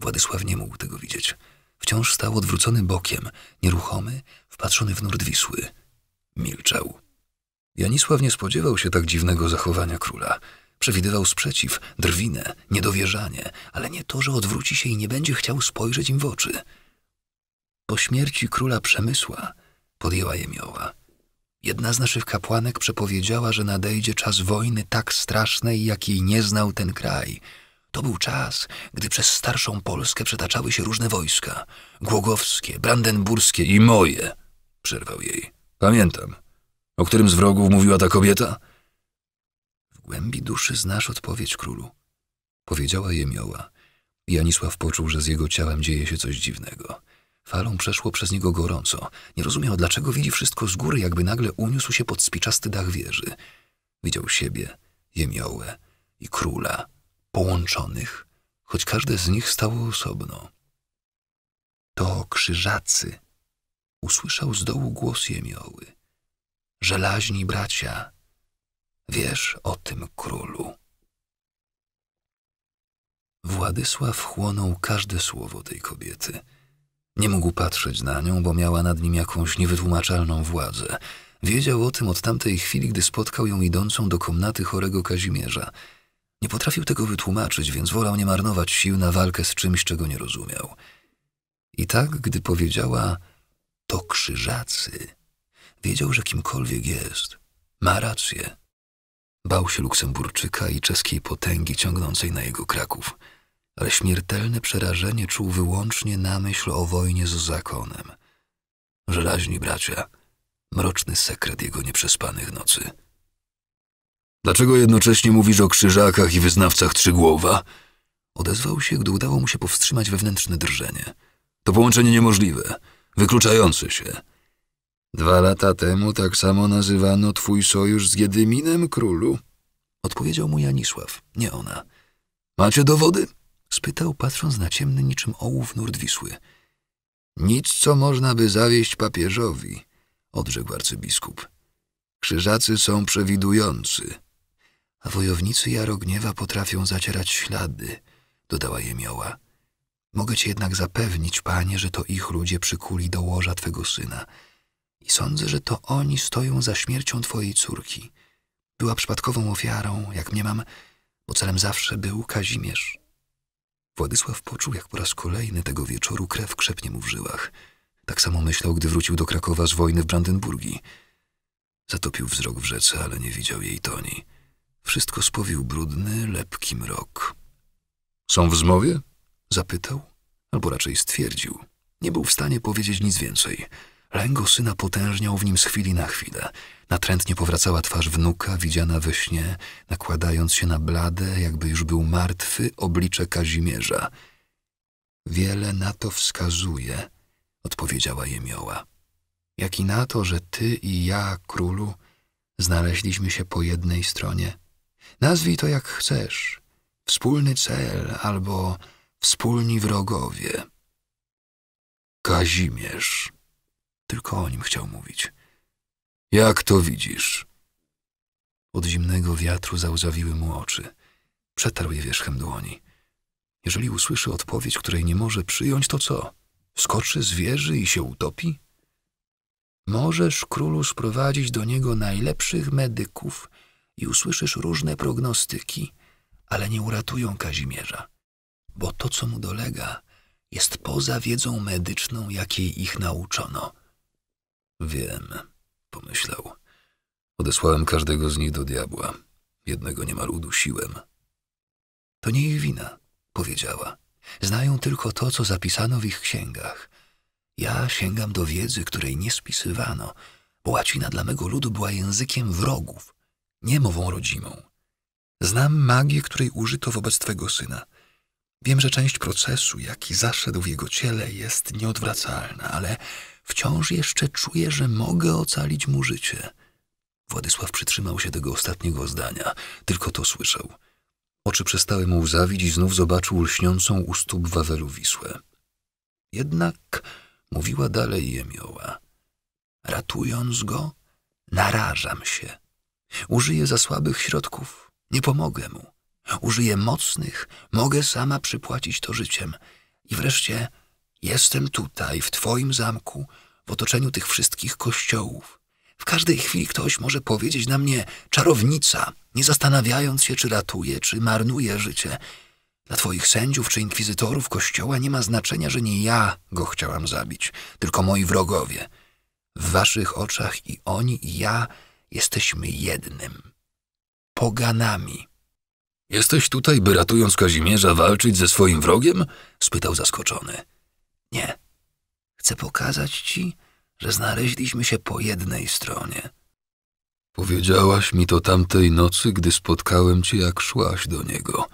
Władysław nie mógł tego widzieć. Wciąż stał odwrócony bokiem, nieruchomy, wpatrzony w nurt Wisły. Milczał. Janisław nie spodziewał się tak dziwnego zachowania króla. Przewidywał sprzeciw, drwinę, niedowierzanie, ale nie to, że odwróci się i nie będzie chciał spojrzeć im w oczy. Po śmierci króla Przemysła podjęła Jemioła. Jedna z naszych kapłanek przepowiedziała, że nadejdzie czas wojny tak strasznej, jakiej nie znał ten kraj. To był czas, gdy przez starszą Polskę przetaczały się różne wojska. Głogowskie, brandenburskie i moje, przerwał jej. Pamiętam. O którym z wrogów mówiła ta kobieta? W głębi duszy znasz odpowiedź królu, powiedziała jemioła. Janisław poczuł, że z jego ciałem dzieje się coś dziwnego. Falą przeszło przez niego gorąco. Nie rozumiał, dlaczego widzi wszystko z góry, jakby nagle uniósł się pod spiczasty dach wieży. Widział siebie, jemiołę i króla, połączonych, choć każde z nich stało osobno. To krzyżacy, usłyszał z dołu głos jemioły. Żelaźni bracia, wiesz o tym królu. Władysław chłonął każde słowo tej kobiety. Nie mógł patrzeć na nią, bo miała nad nim jakąś niewytłumaczalną władzę. Wiedział o tym od tamtej chwili, gdy spotkał ją idącą do komnaty chorego Kazimierza. Nie potrafił tego wytłumaczyć, więc wolał nie marnować sił na walkę z czymś, czego nie rozumiał. I tak, gdy powiedziała to krzyżacy. Wiedział, że kimkolwiek jest, ma rację. Bał się Luksemburczyka i czeskiej potęgi ciągnącej na jego Kraków, ale śmiertelne przerażenie czuł wyłącznie na myśl o wojnie z zakonem. Żelaźni bracia, mroczny sekret jego nieprzespanych nocy. Dlaczego jednocześnie mówisz o krzyżakach i wyznawcach Trzygłowa? Odezwał się, gdy udało mu się powstrzymać wewnętrzne drżenie. To połączenie niemożliwe wykluczający się. Dwa lata temu tak samo nazywano twój sojusz z Giedyminem, królu. Odpowiedział mu Janisław, nie ona. Macie dowody? Spytał, patrząc na ciemny niczym ołów nurt Wisły. Nic, co można by zawieść papieżowi, odrzekł arcybiskup. Krzyżacy są przewidujący. A wojownicy Jarogniewa potrafią zacierać ślady, dodała Jemioła. Mogę ci jednak zapewnić, panie, że to ich ludzie przykuli do łoża twego syna. I sądzę, że to oni stoją za śmiercią twojej córki. Była przypadkową ofiarą, jak mniemam, bo celem zawsze był Kazimierz. Władysław poczuł, jak po raz kolejny tego wieczoru krew krzepnie mu w żyłach. Tak samo myślał, gdy wrócił do Krakowa z wojny w Brandenburgii. Zatopił wzrok w rzece, ale nie widział jej toni. Wszystko spowił brudny, lepki mrok. — Są w zmowie? Zapytał, albo raczej stwierdził. Nie był w stanie powiedzieć nic więcej. Lęgo syna potężniał w nim z chwili na chwilę. Natrętnie powracała twarz wnuka, widziana we śnie, nakładając się na blade, jakby już był martwy, oblicze Kazimierza. Wiele na to wskazuje, odpowiedziała Jemioła. Jak i na to, że ty i ja, królu, znaleźliśmy się po jednej stronie. Nazwij to jak chcesz. Wspólny cel albo wspólni wrogowie. Kazimierz. Tylko o nim chciał mówić. Jak to widzisz? Od zimnego wiatru załzawiły mu oczy. Przetarł je wierzchem dłoni. Jeżeli usłyszy odpowiedź, której nie może przyjąć, to co? Skoczy z wieży i się utopi? Możesz, królu, sprowadzić do niego najlepszych medyków i usłyszysz różne prognostyki, ale nie uratują Kazimierza bo to, co mu dolega, jest poza wiedzą medyczną, jakiej ich nauczono. Wiem, pomyślał. Odesłałem każdego z nich do diabła. Jednego niemal udusiłem. To nie ich wina, powiedziała. Znają tylko to, co zapisano w ich księgach. Ja sięgam do wiedzy, której nie spisywano, bo łacina dla mego ludu była językiem wrogów, nie mową rodzimą. Znam magię, której użyto wobec twego syna – Wiem, że część procesu, jaki zaszedł w jego ciele, jest nieodwracalna, ale wciąż jeszcze czuję, że mogę ocalić mu życie. Władysław przytrzymał się tego ostatniego zdania, tylko to słyszał. Oczy przestały mu łzawić i znów zobaczył lśniącą u stóp Wawelu Wisłę. Jednak mówiła dalej Jemioła. Ratując go, narażam się. Użyję za słabych środków, nie pomogę mu użyję mocnych, mogę sama przypłacić to życiem. I wreszcie jestem tutaj, w Twoim zamku, w otoczeniu tych wszystkich kościołów. W każdej chwili ktoś może powiedzieć na mnie czarownica, nie zastanawiając się, czy ratuje, czy marnuje życie. Dla twoich sędziów czy inkwizytorów kościoła nie ma znaczenia, że nie ja go chciałam zabić, tylko moi wrogowie. W waszych oczach i oni, i ja jesteśmy jednym. Poganami. Jesteś tutaj, by ratując Kazimierza walczyć ze swoim wrogiem? spytał zaskoczony. Nie. Chcę pokazać ci, że znaleźliśmy się po jednej stronie. Powiedziałaś mi to tamtej nocy, gdy spotkałem cię, jak szłaś do niego.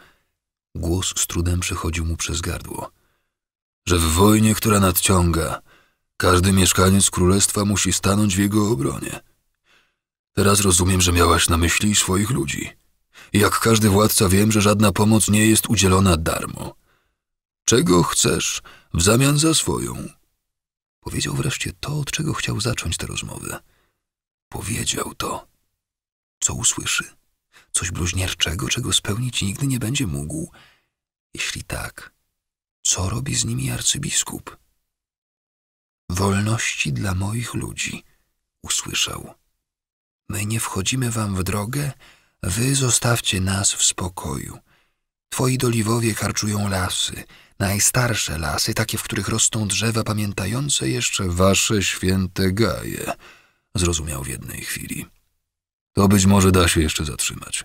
Głos z trudem przechodził mu przez gardło. Że w wojnie, która nadciąga, każdy mieszkaniec królestwa musi stanąć w jego obronie. Teraz rozumiem, że miałaś na myśli swoich ludzi jak każdy władca wiem, że żadna pomoc nie jest udzielona darmo. Czego chcesz w zamian za swoją? Powiedział wreszcie to, od czego chciał zacząć tę rozmowę. Powiedział to, co usłyszy. Coś bluźnierczego, czego spełnić nigdy nie będzie mógł. Jeśli tak, co robi z nimi arcybiskup? Wolności dla moich ludzi, usłyszał. My nie wchodzimy wam w drogę, Wy zostawcie nas w spokoju. Twoi doliwowie karczują lasy, najstarsze lasy, takie, w których rosną drzewa pamiętające jeszcze wasze święte gaje, zrozumiał w jednej chwili. To być może da się jeszcze zatrzymać.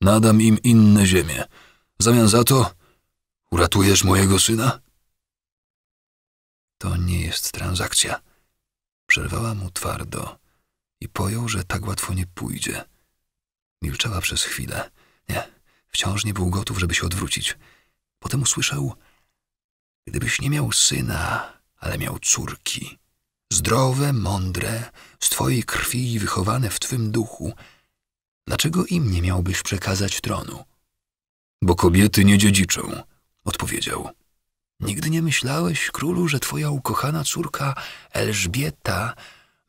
Nadam im inne ziemię. W zamian za to uratujesz mojego syna? To nie jest transakcja. Przerwała mu twardo i pojął, że tak łatwo nie pójdzie. Milczała przez chwilę. Nie, wciąż nie był gotów, żeby się odwrócić. Potem usłyszał: Gdybyś nie miał syna, ale miał córki, zdrowe, mądre, z twojej krwi i wychowane w twym duchu, dlaczego im nie miałbyś przekazać tronu? Bo kobiety nie dziedziczą, odpowiedział. Nigdy nie myślałeś, królu, że twoja ukochana córka Elżbieta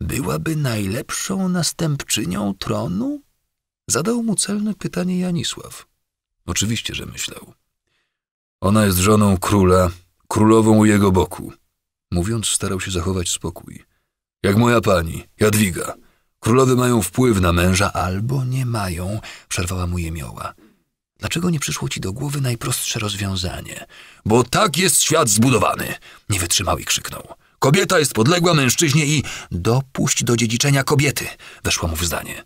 byłaby najlepszą następczynią tronu? Zadał mu celne pytanie Janisław. Oczywiście, że myślał. Ona jest żoną króla, królową u jego boku. Mówiąc, starał się zachować spokój. Jak moja pani, Jadwiga. Królowy mają wpływ na męża albo nie mają, przerwała mu jemioła. Dlaczego nie przyszło ci do głowy najprostsze rozwiązanie? Bo tak jest świat zbudowany! Nie wytrzymał i krzyknął. Kobieta jest podległa mężczyźnie i dopuść do dziedziczenia kobiety, weszła mu w zdanie.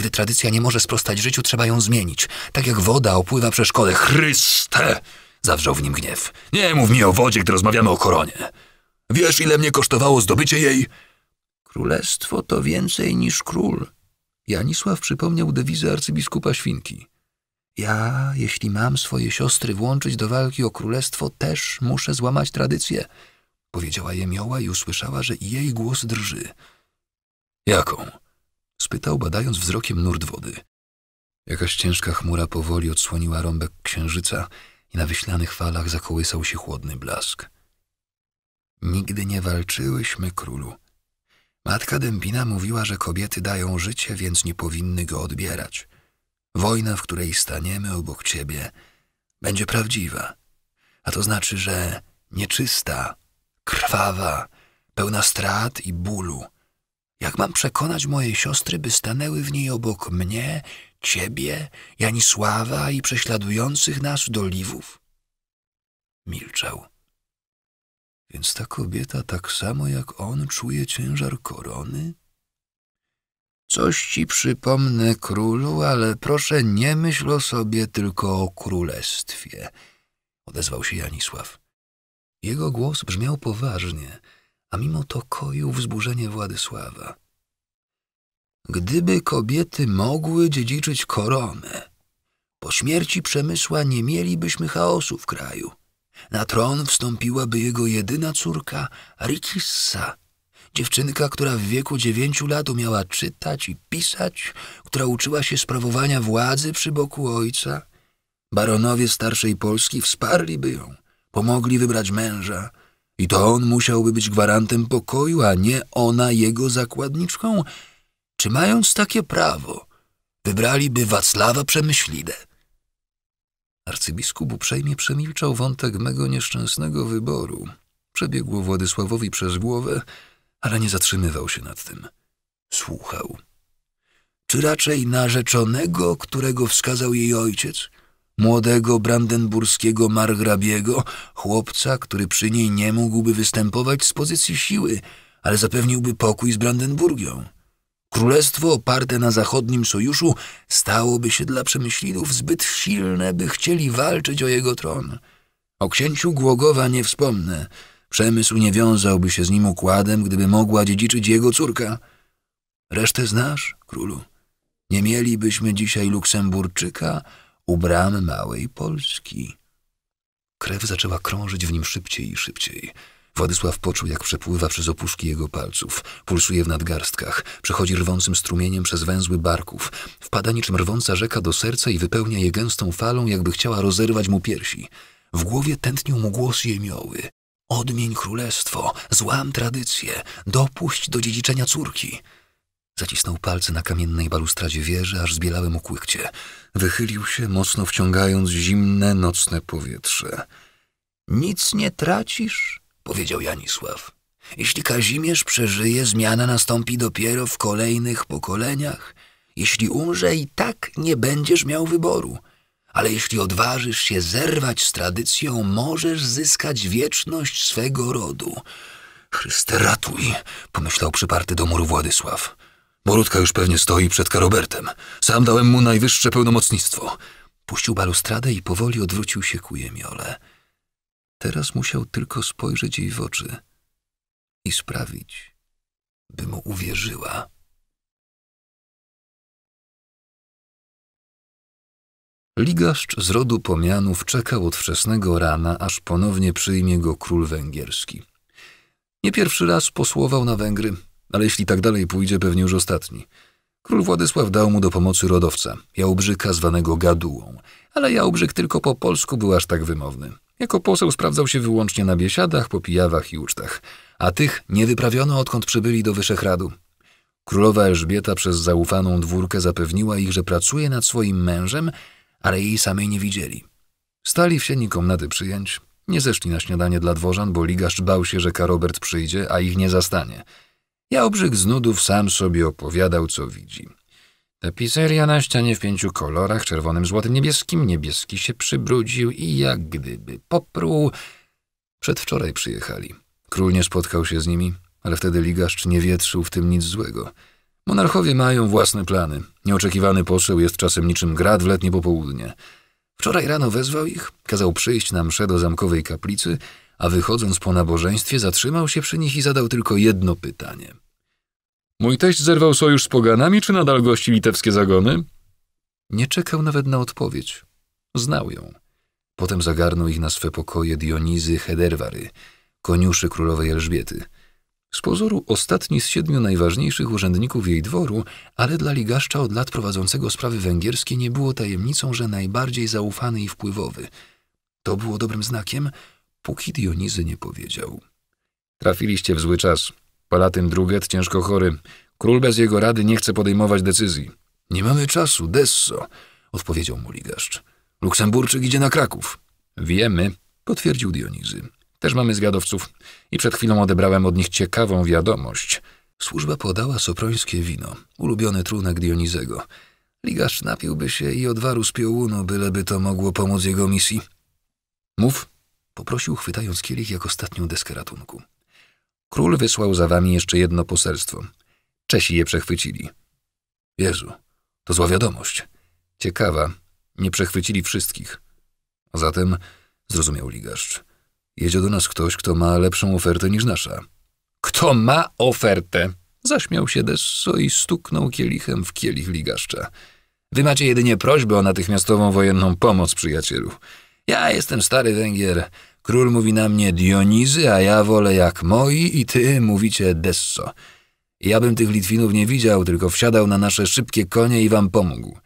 Gdy tradycja nie może sprostać życiu, trzeba ją zmienić. Tak jak woda opływa przeszkodę. Chryste! Zawrzał w nim gniew. Nie mów mi o wodzie, gdy rozmawiamy o koronie. Wiesz, ile mnie kosztowało zdobycie jej? Królestwo to więcej niż król. Janisław przypomniał dewizę arcybiskupa Świnki. Ja, jeśli mam swoje siostry włączyć do walki o królestwo, też muszę złamać tradycję, powiedziała Jemioła i usłyszała, że jej głos drży. Jaką? spytał, badając wzrokiem nurt wody. Jakaś ciężka chmura powoli odsłoniła rąbek księżyca i na wyślanych falach zakołysał się chłodny blask. Nigdy nie walczyłyśmy, królu. Matka Dębina mówiła, że kobiety dają życie, więc nie powinny go odbierać. Wojna, w której staniemy obok ciebie, będzie prawdziwa. A to znaczy, że nieczysta, krwawa, pełna strat i bólu – jak mam przekonać moje siostry, by stanęły w niej obok mnie, ciebie, Janisława i prześladujących nas doliwów? Milczał. Więc ta kobieta tak samo jak on czuje ciężar korony? Coś ci przypomnę, królu, ale proszę nie myśl o sobie tylko o królestwie, odezwał się Janisław. Jego głos brzmiał poważnie – a mimo to koił wzburzenie Władysława. Gdyby kobiety mogły dziedziczyć koronę, po śmierci Przemysła nie mielibyśmy chaosu w kraju. Na tron wstąpiłaby jego jedyna córka, Rikissa, dziewczynka, która w wieku dziewięciu lat umiała czytać i pisać, która uczyła się sprawowania władzy przy boku ojca. Baronowie starszej Polski wsparliby ją, pomogli wybrać męża, i to on musiałby być gwarantem pokoju, a nie ona jego zakładniczką. Czy mając takie prawo, wybraliby Wacława Przemyślidę? Arcybiskup uprzejmie przemilczał wątek mego nieszczęsnego wyboru. Przebiegł Władysławowi przez głowę, ale nie zatrzymywał się nad tym. Słuchał. Czy raczej narzeczonego, którego wskazał jej ojciec – młodego brandenburskiego margrabiego, chłopca, który przy niej nie mógłby występować z pozycji siły, ale zapewniłby pokój z Brandenburgią. Królestwo oparte na zachodnim sojuszu stałoby się dla przemyślidów zbyt silne, by chcieli walczyć o jego tron. O księciu Głogowa nie wspomnę. Przemysł nie wiązałby się z nim układem, gdyby mogła dziedziczyć jego córka. Resztę znasz, królu. Nie mielibyśmy dzisiaj Luksemburczyka, u bram małej Polski. Krew zaczęła krążyć w nim szybciej i szybciej. Władysław poczuł, jak przepływa przez opuszki jego palców, pulsuje w nadgarstkach, przechodzi rwącym strumieniem przez węzły barków, wpada niczym rwąca rzeka do serca i wypełnia je gęstą falą, jakby chciała rozerwać mu piersi. W głowie tętnił mu głos jemioły. Odmień królestwo, złam tradycję, dopuść do dziedziczenia córki. Zacisnął palce na kamiennej balustradzie wieży, aż zbielały mu kłykcie. Wychylił się, mocno wciągając zimne, nocne powietrze. Nic nie tracisz, powiedział Janisław. Jeśli Kazimierz przeżyje, zmiana nastąpi dopiero w kolejnych pokoleniach. Jeśli umrze, i tak nie będziesz miał wyboru. Ale jeśli odważysz się zerwać z tradycją, możesz zyskać wieczność swego rodu. Chryste, ratuj, pomyślał przyparty do muru Władysław. Borutka już pewnie stoi przed Karobertem. Sam dałem mu najwyższe pełnomocnictwo. Puścił balustradę i powoli odwrócił się ku Jemiole. Teraz musiał tylko spojrzeć jej w oczy i sprawić, by mu uwierzyła. Ligaszcz z rodu Pomianów czekał od wczesnego rana, aż ponownie przyjmie go król węgierski. Nie pierwszy raz posłował na Węgry – ale jeśli tak dalej pójdzie, pewnie już ostatni. Król Władysław dał mu do pomocy rodowca, Jałbrzyka zwanego Gadułą, ale Jałbrzyk tylko po polsku był aż tak wymowny. Jako poseł sprawdzał się wyłącznie na biesiadach, popijawach i ucztach, a tych nie wyprawiono odkąd przybyli do Wyszehradu. Królowa Elżbieta przez zaufaną dwórkę zapewniła ich, że pracuje nad swoim mężem, ale jej samej nie widzieli. Stali w sieni komnaty przyjęć, nie zeszli na śniadanie dla dworzan, bo ligarz bał się, że Karobert przyjdzie, a ich nie zastanie – Jałbrzych z nudów sam sobie opowiadał, co widzi. Tapiseria na ścianie w pięciu kolorach, czerwonym, złotym, niebieskim. Niebieski się przybrudził i jak gdyby popruł. Przedwczoraj przyjechali. Król nie spotkał się z nimi, ale wtedy ligaszcz nie wietrzył w tym nic złego. Monarchowie mają własne plany. Nieoczekiwany poseł jest czasem niczym grad w letnie popołudnie. Wczoraj rano wezwał ich, kazał przyjść na msze do zamkowej kaplicy, a wychodząc po nabożeństwie zatrzymał się przy nich i zadał tylko jedno pytanie. Mój teść zerwał sojusz z poganami, czy nadal gości litewskie zagony? Nie czekał nawet na odpowiedź. Znał ją. Potem zagarnął ich na swe pokoje Dionizy Hederwary, koniuszy królowej Elżbiety. Z pozoru ostatni z siedmiu najważniejszych urzędników jej dworu, ale dla ligaszcza od lat prowadzącego sprawy węgierskie nie było tajemnicą, że najbardziej zaufany i wpływowy. To było dobrym znakiem, póki Dionizy nie powiedział. Trafiliście w zły czas. Palatyn Druget ciężko chory. Król bez jego rady nie chce podejmować decyzji. Nie mamy czasu, Desso, odpowiedział mu ligaszcz. Luksemburczyk idzie na Kraków. Wiemy, potwierdził Dionizy. Też mamy zwiadowców i przed chwilą odebrałem od nich ciekawą wiadomość. Służba podała soprońskie wino, ulubiony trunek Dionizego. Ligaszcz napiłby się i odwaru z piołunu, byleby to mogło pomóc jego misji. Mów, poprosił, chwytając kielich jak ostatnią deskę ratunku. Król wysłał za wami jeszcze jedno poselstwo. Czesi je przechwycili. Jezu, to zła wiadomość. Ciekawa, nie przechwycili wszystkich. A zatem, zrozumiał Ligaszcz, jedzie do nas ktoś, kto ma lepszą ofertę niż nasza. Kto ma ofertę? Zaśmiał się Desso i stuknął kielichem w kielich Ligaszcza. Wy macie jedynie prośbę o natychmiastową wojenną pomoc, przyjacielu. Ja jestem stary Węgier, Król mówi na mnie Dionizy, a ja wolę jak moi i ty mówicie desso. Ja bym tych Litwinów nie widział, tylko wsiadał na nasze szybkie konie i wam pomógł.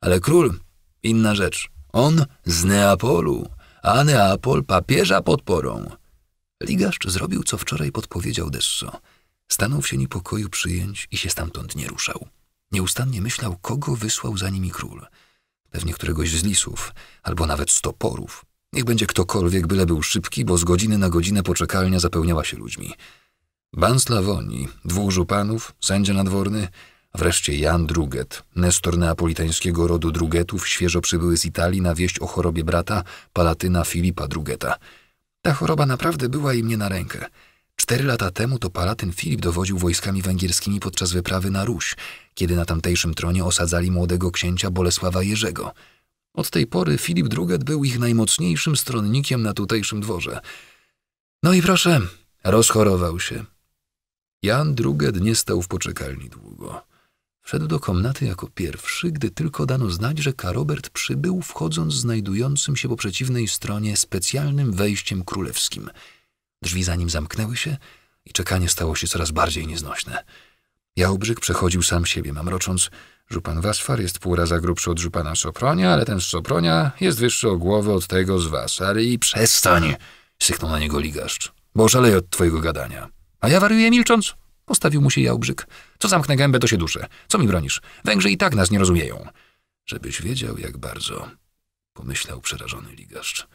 Ale król, inna rzecz. On z Neapolu, a Neapol papieża podporą. Ligaszcz zrobił, co wczoraj podpowiedział Desso. Stanął w sieni pokoju przyjęć i się stamtąd nie ruszał. Nieustannie myślał, kogo wysłał za nimi król. Pewnie któregoś z lisów, albo nawet z toporów. Niech będzie ktokolwiek, byle był szybki, bo z godziny na godzinę poczekalnia zapełniała się ludźmi. Ban Slawonii, dwóch żupanów, sędzia nadworny, wreszcie Jan Druget, nestor neapolitańskiego rodu Drugetów, świeżo przybyły z Italii na wieść o chorobie brata, palatyna Filipa Drugeta. Ta choroba naprawdę była im nie na rękę. Cztery lata temu to palatyn Filip dowodził wojskami węgierskimi podczas wyprawy na Ruś, kiedy na tamtejszym tronie osadzali młodego księcia Bolesława Jerzego – od tej pory Filip Druget był ich najmocniejszym stronnikiem na tutejszym dworze. No i proszę, rozchorował się. Jan Druget nie stał w poczekalni długo. Wszedł do komnaty jako pierwszy, gdy tylko dano znać, że Karobert przybył, wchodząc znajdującym się po przeciwnej stronie specjalnym wejściem królewskim. Drzwi za nim zamknęły się i czekanie stało się coraz bardziej nieznośne. Jałbrzyk przechodził sam siebie, mamrocząc – Żupan Waszfar jest pół raza grubszy od żupana Sopronia, ale ten z Sopronia jest wyższy o głowę od tego z was. Ale i przestań! Syknął na niego ligaszcz. Bo oszaleję od twojego gadania. A ja wariuję milcząc? Postawił mu się Jałbrzyk. Co zamknę gębę, to się duszę. Co mi bronisz? Węgrzy i tak nas nie rozumieją. Żebyś wiedział, jak bardzo... Pomyślał przerażony ligaszcz.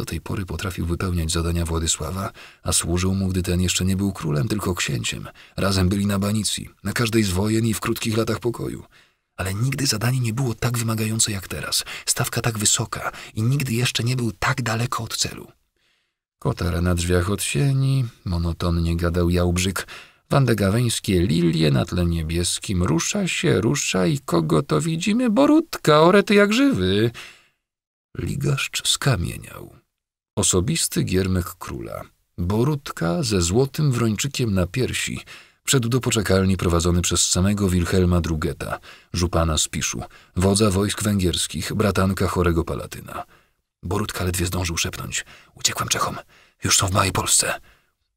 Do tej pory potrafił wypełniać zadania Władysława, a służył mu, gdy ten jeszcze nie był królem, tylko księciem. Razem byli na banicji, na każdej z wojen i w krótkich latach pokoju. Ale nigdy zadanie nie było tak wymagające jak teraz, stawka tak wysoka i nigdy jeszcze nie był tak daleko od celu. Kotar na drzwiach od sieni, monotonnie gadał Jałbrzyk. Wandegaweńskie lilie na tle niebieskim. Rusza się, rusza i kogo to widzimy? Borutka, orety jak żywy. Ligaszcz skamieniał osobisty giermek króla. Borutka ze złotym wrończykiem na piersi wszedł do poczekalni prowadzony przez samego Wilhelma Drugeta, żupana Spiszu, wodza wojsk węgierskich, bratanka chorego Palatyna. Borutka ledwie zdążył szepnąć. Uciekłem Czechom. Już są w Małej Polsce.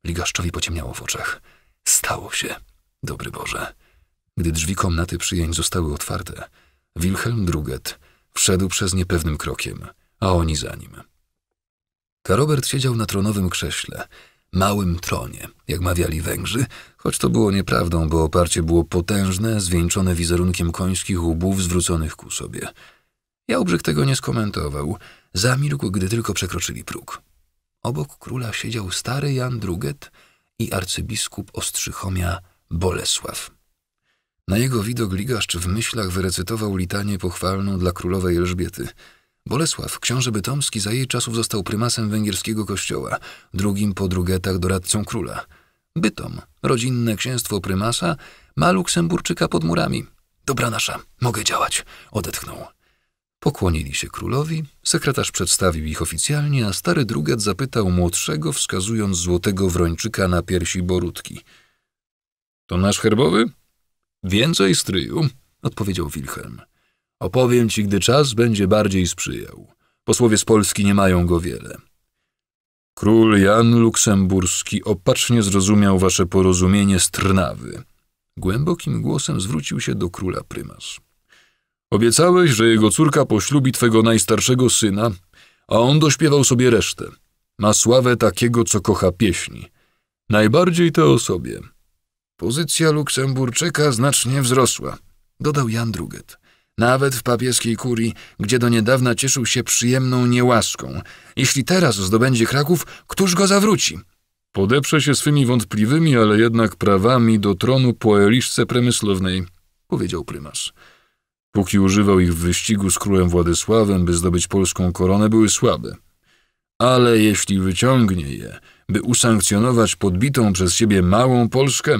Ligaszczowi pociemniało w oczach. Stało się. Dobry Boże. Gdy drzwi komnaty przyjęć zostały otwarte, Wilhelm Druget wszedł przez niepewnym krokiem, a oni za nim. Robert siedział na tronowym krześle, małym tronie, jak mawiali Węgrzy, choć to było nieprawdą, bo oparcie było potężne, zwieńczone wizerunkiem końskich łbów zwróconych ku sobie. Jałbrzych tego nie skomentował, zamilkł, gdy tylko przekroczyli próg. Obok króla siedział stary Jan Druget i arcybiskup Ostrzychomia Bolesław. Na jego widok ligaszcz w myślach wyrecytował litanię pochwalną dla królowej Elżbiety – Bolesław, książę bytomski, za jej czasów został prymasem węgierskiego kościoła, drugim po drugetach doradcą króla. Bytom, rodzinne księstwo prymasa, ma Luksemburczyka pod murami. Dobra nasza, mogę działać, odetchnął. Pokłonili się królowi, sekretarz przedstawił ich oficjalnie, a stary drugat zapytał młodszego, wskazując złotego wrończyka na piersi Borutki. — To nasz herbowy? — Więcej, stryju — odpowiedział Wilhelm. Opowiem ci, gdy czas będzie bardziej sprzyjał. Posłowie z Polski nie mają go wiele. Król Jan Luksemburski opacznie zrozumiał wasze porozumienie z Trnawy. Głębokim głosem zwrócił się do króla prymas. Obiecałeś, że jego córka poślubi twego najstarszego syna, a on dośpiewał sobie resztę. Ma sławę takiego, co kocha pieśni. Najbardziej te o sobie. Pozycja Luksemburczyka znacznie wzrosła, dodał Jan Druget. Nawet w papieskiej kurii, gdzie do niedawna cieszył się przyjemną niełaską. Jeśli teraz zdobędzie Kraków, któż go zawróci? Podeprze się swymi wątpliwymi, ale jednak prawami do tronu po Eliszce Premyslownej, powiedział prymas. Póki używał ich w wyścigu z królem Władysławem, by zdobyć polską koronę, były słabe. Ale jeśli wyciągnie je, by usankcjonować podbitą przez siebie małą Polskę,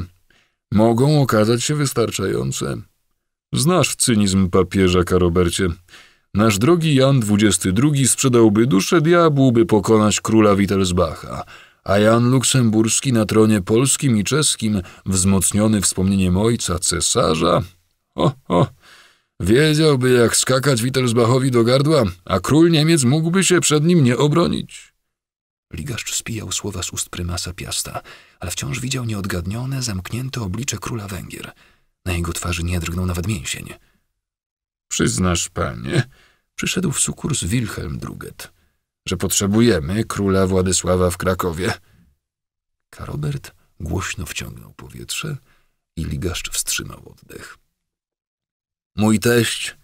mogą okazać się wystarczające. Znasz cynizm papieża, Karobercie. Nasz drogi Jan XXII sprzedałby duszę diabłu, by pokonać króla Wittelsbacha, a Jan Luksemburski na tronie polskim i czeskim, wzmocniony wspomnieniem ojca cesarza, o, o, wiedziałby jak skakać Wittelsbachowi do gardła, a król Niemiec mógłby się przed nim nie obronić. Ligaszcz spijał słowa z ust prymasa Piasta, ale wciąż widział nieodgadnione, zamknięte oblicze króla Węgier – na jego twarzy nie drgnął nawet mięsień. Przyznasz, panie, przyszedł w sukurs Wilhelm Druget, że potrzebujemy króla Władysława w Krakowie. Karobert głośno wciągnął powietrze i ligaszcz wstrzymał oddech. Mój teść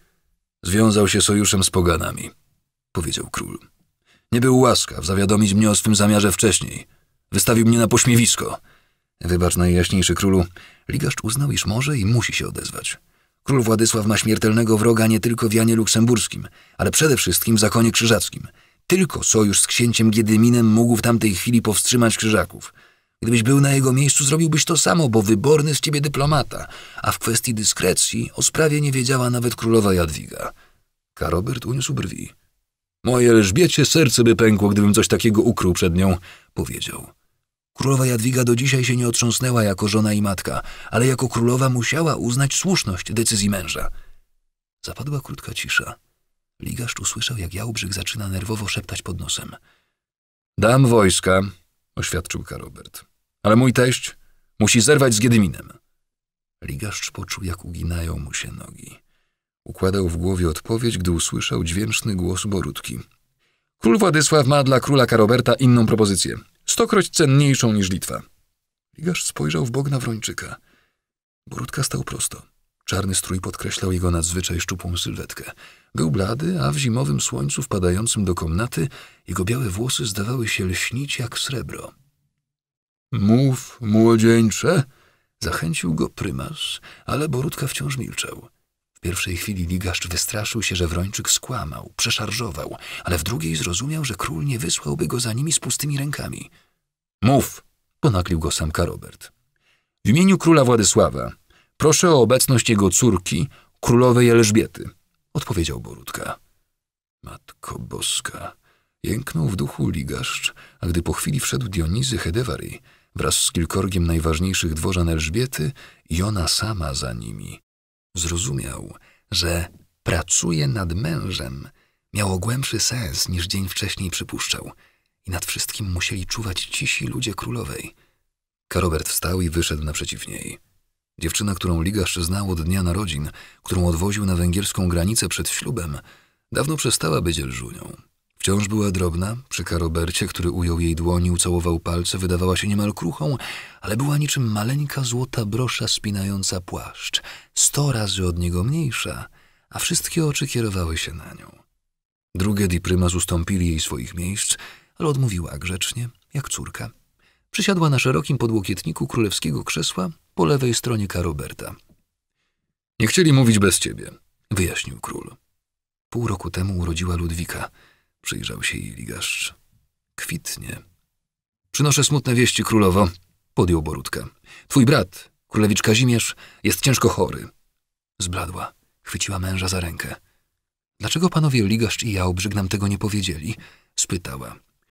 związał się sojuszem z poganami, powiedział król. Nie był łaskaw zawiadomić mnie o swym zamiarze wcześniej. Wystawił mnie na pośmiewisko. Wybacz najjaśniejszy królu, Ligaszcz uznał, iż może i musi się odezwać. Król Władysław ma śmiertelnego wroga nie tylko w Janie Luksemburskim, ale przede wszystkim w zakonie krzyżackim. Tylko sojusz z księciem Giedyminem mógł w tamtej chwili powstrzymać krzyżaków. Gdybyś był na jego miejscu, zrobiłbyś to samo, bo wyborny z ciebie dyplomata, a w kwestii dyskrecji o sprawie nie wiedziała nawet królowa Jadwiga. Karobert uniósł brwi. Moje Elżbiecie serce by pękło, gdybym coś takiego ukrył przed nią, powiedział. Królowa Jadwiga do dzisiaj się nie otrząsnęła jako żona i matka, ale jako królowa musiała uznać słuszność decyzji męża. Zapadła krótka cisza. Ligaszcz usłyszał, jak Jałbrzych zaczyna nerwowo szeptać pod nosem. Dam wojska, oświadczył Karobert. Ale mój teść musi zerwać z Giedyminem. Ligaszcz poczuł, jak uginają mu się nogi. Układał w głowie odpowiedź, gdy usłyszał dźwięczny głos Borutki. Król Władysław ma dla króla Karoberta inną propozycję – stokroć cenniejszą niż Litwa. Ligasz spojrzał w bok na Wrończyka. Borutka stał prosto. Czarny strój podkreślał jego nadzwyczaj szczupłą sylwetkę. Był blady, a w zimowym słońcu wpadającym do komnaty jego białe włosy zdawały się lśnić jak srebro. Mów, młodzieńcze! Zachęcił go prymas, ale Borutka wciąż milczał. W pierwszej chwili ligaszcz wystraszył się, że Wrończyk skłamał, przeszarżował, ale w drugiej zrozumiał, że król nie wysłałby go za nimi z pustymi rękami. Mów! ponaklił go samka Robert. W imieniu króla Władysława proszę o obecność jego córki, królowej Elżbiety, odpowiedział Borutka. Matko Boska! Jęknął w duchu ligaszcz, a gdy po chwili wszedł Dionizy Hedewari wraz z kilkorgiem najważniejszych dworzan Elżbiety i ona sama za nimi, Zrozumiał, że pracuje nad mężem miało głębszy sens niż dzień wcześniej przypuszczał i nad wszystkim musieli czuwać cisi ludzie królowej. Karobert wstał i wyszedł naprzeciw niej. Dziewczyna, którą Ligasz znał od dnia narodzin, którą odwoził na węgierską granicę przed ślubem, dawno przestała być lżunią. Wciąż była drobna, przy Karobercie, który ujął jej dłoni, ucałował palce, wydawała się niemal kruchą, ale była niczym maleńka złota brosza spinająca płaszcz, sto razy od niego mniejsza, a wszystkie oczy kierowały się na nią. Drugie Di Prymas ustąpili jej swoich miejsc, ale odmówiła grzecznie, jak córka. Przysiadła na szerokim podłokietniku królewskiego krzesła po lewej stronie Karoberta. Nie chcieli mówić bez ciebie, wyjaśnił król. Pół roku temu urodziła Ludwika – Przyjrzał się jej ligaszcz. Kwitnie. Przynoszę smutne wieści, królowo. Podjął Borutka. Twój brat, królewicz Kazimierz, jest ciężko chory. Zbladła. Chwyciła męża za rękę. Dlaczego panowie Ligaszcz i ja obrzygnam tego nie powiedzieli? Spytała.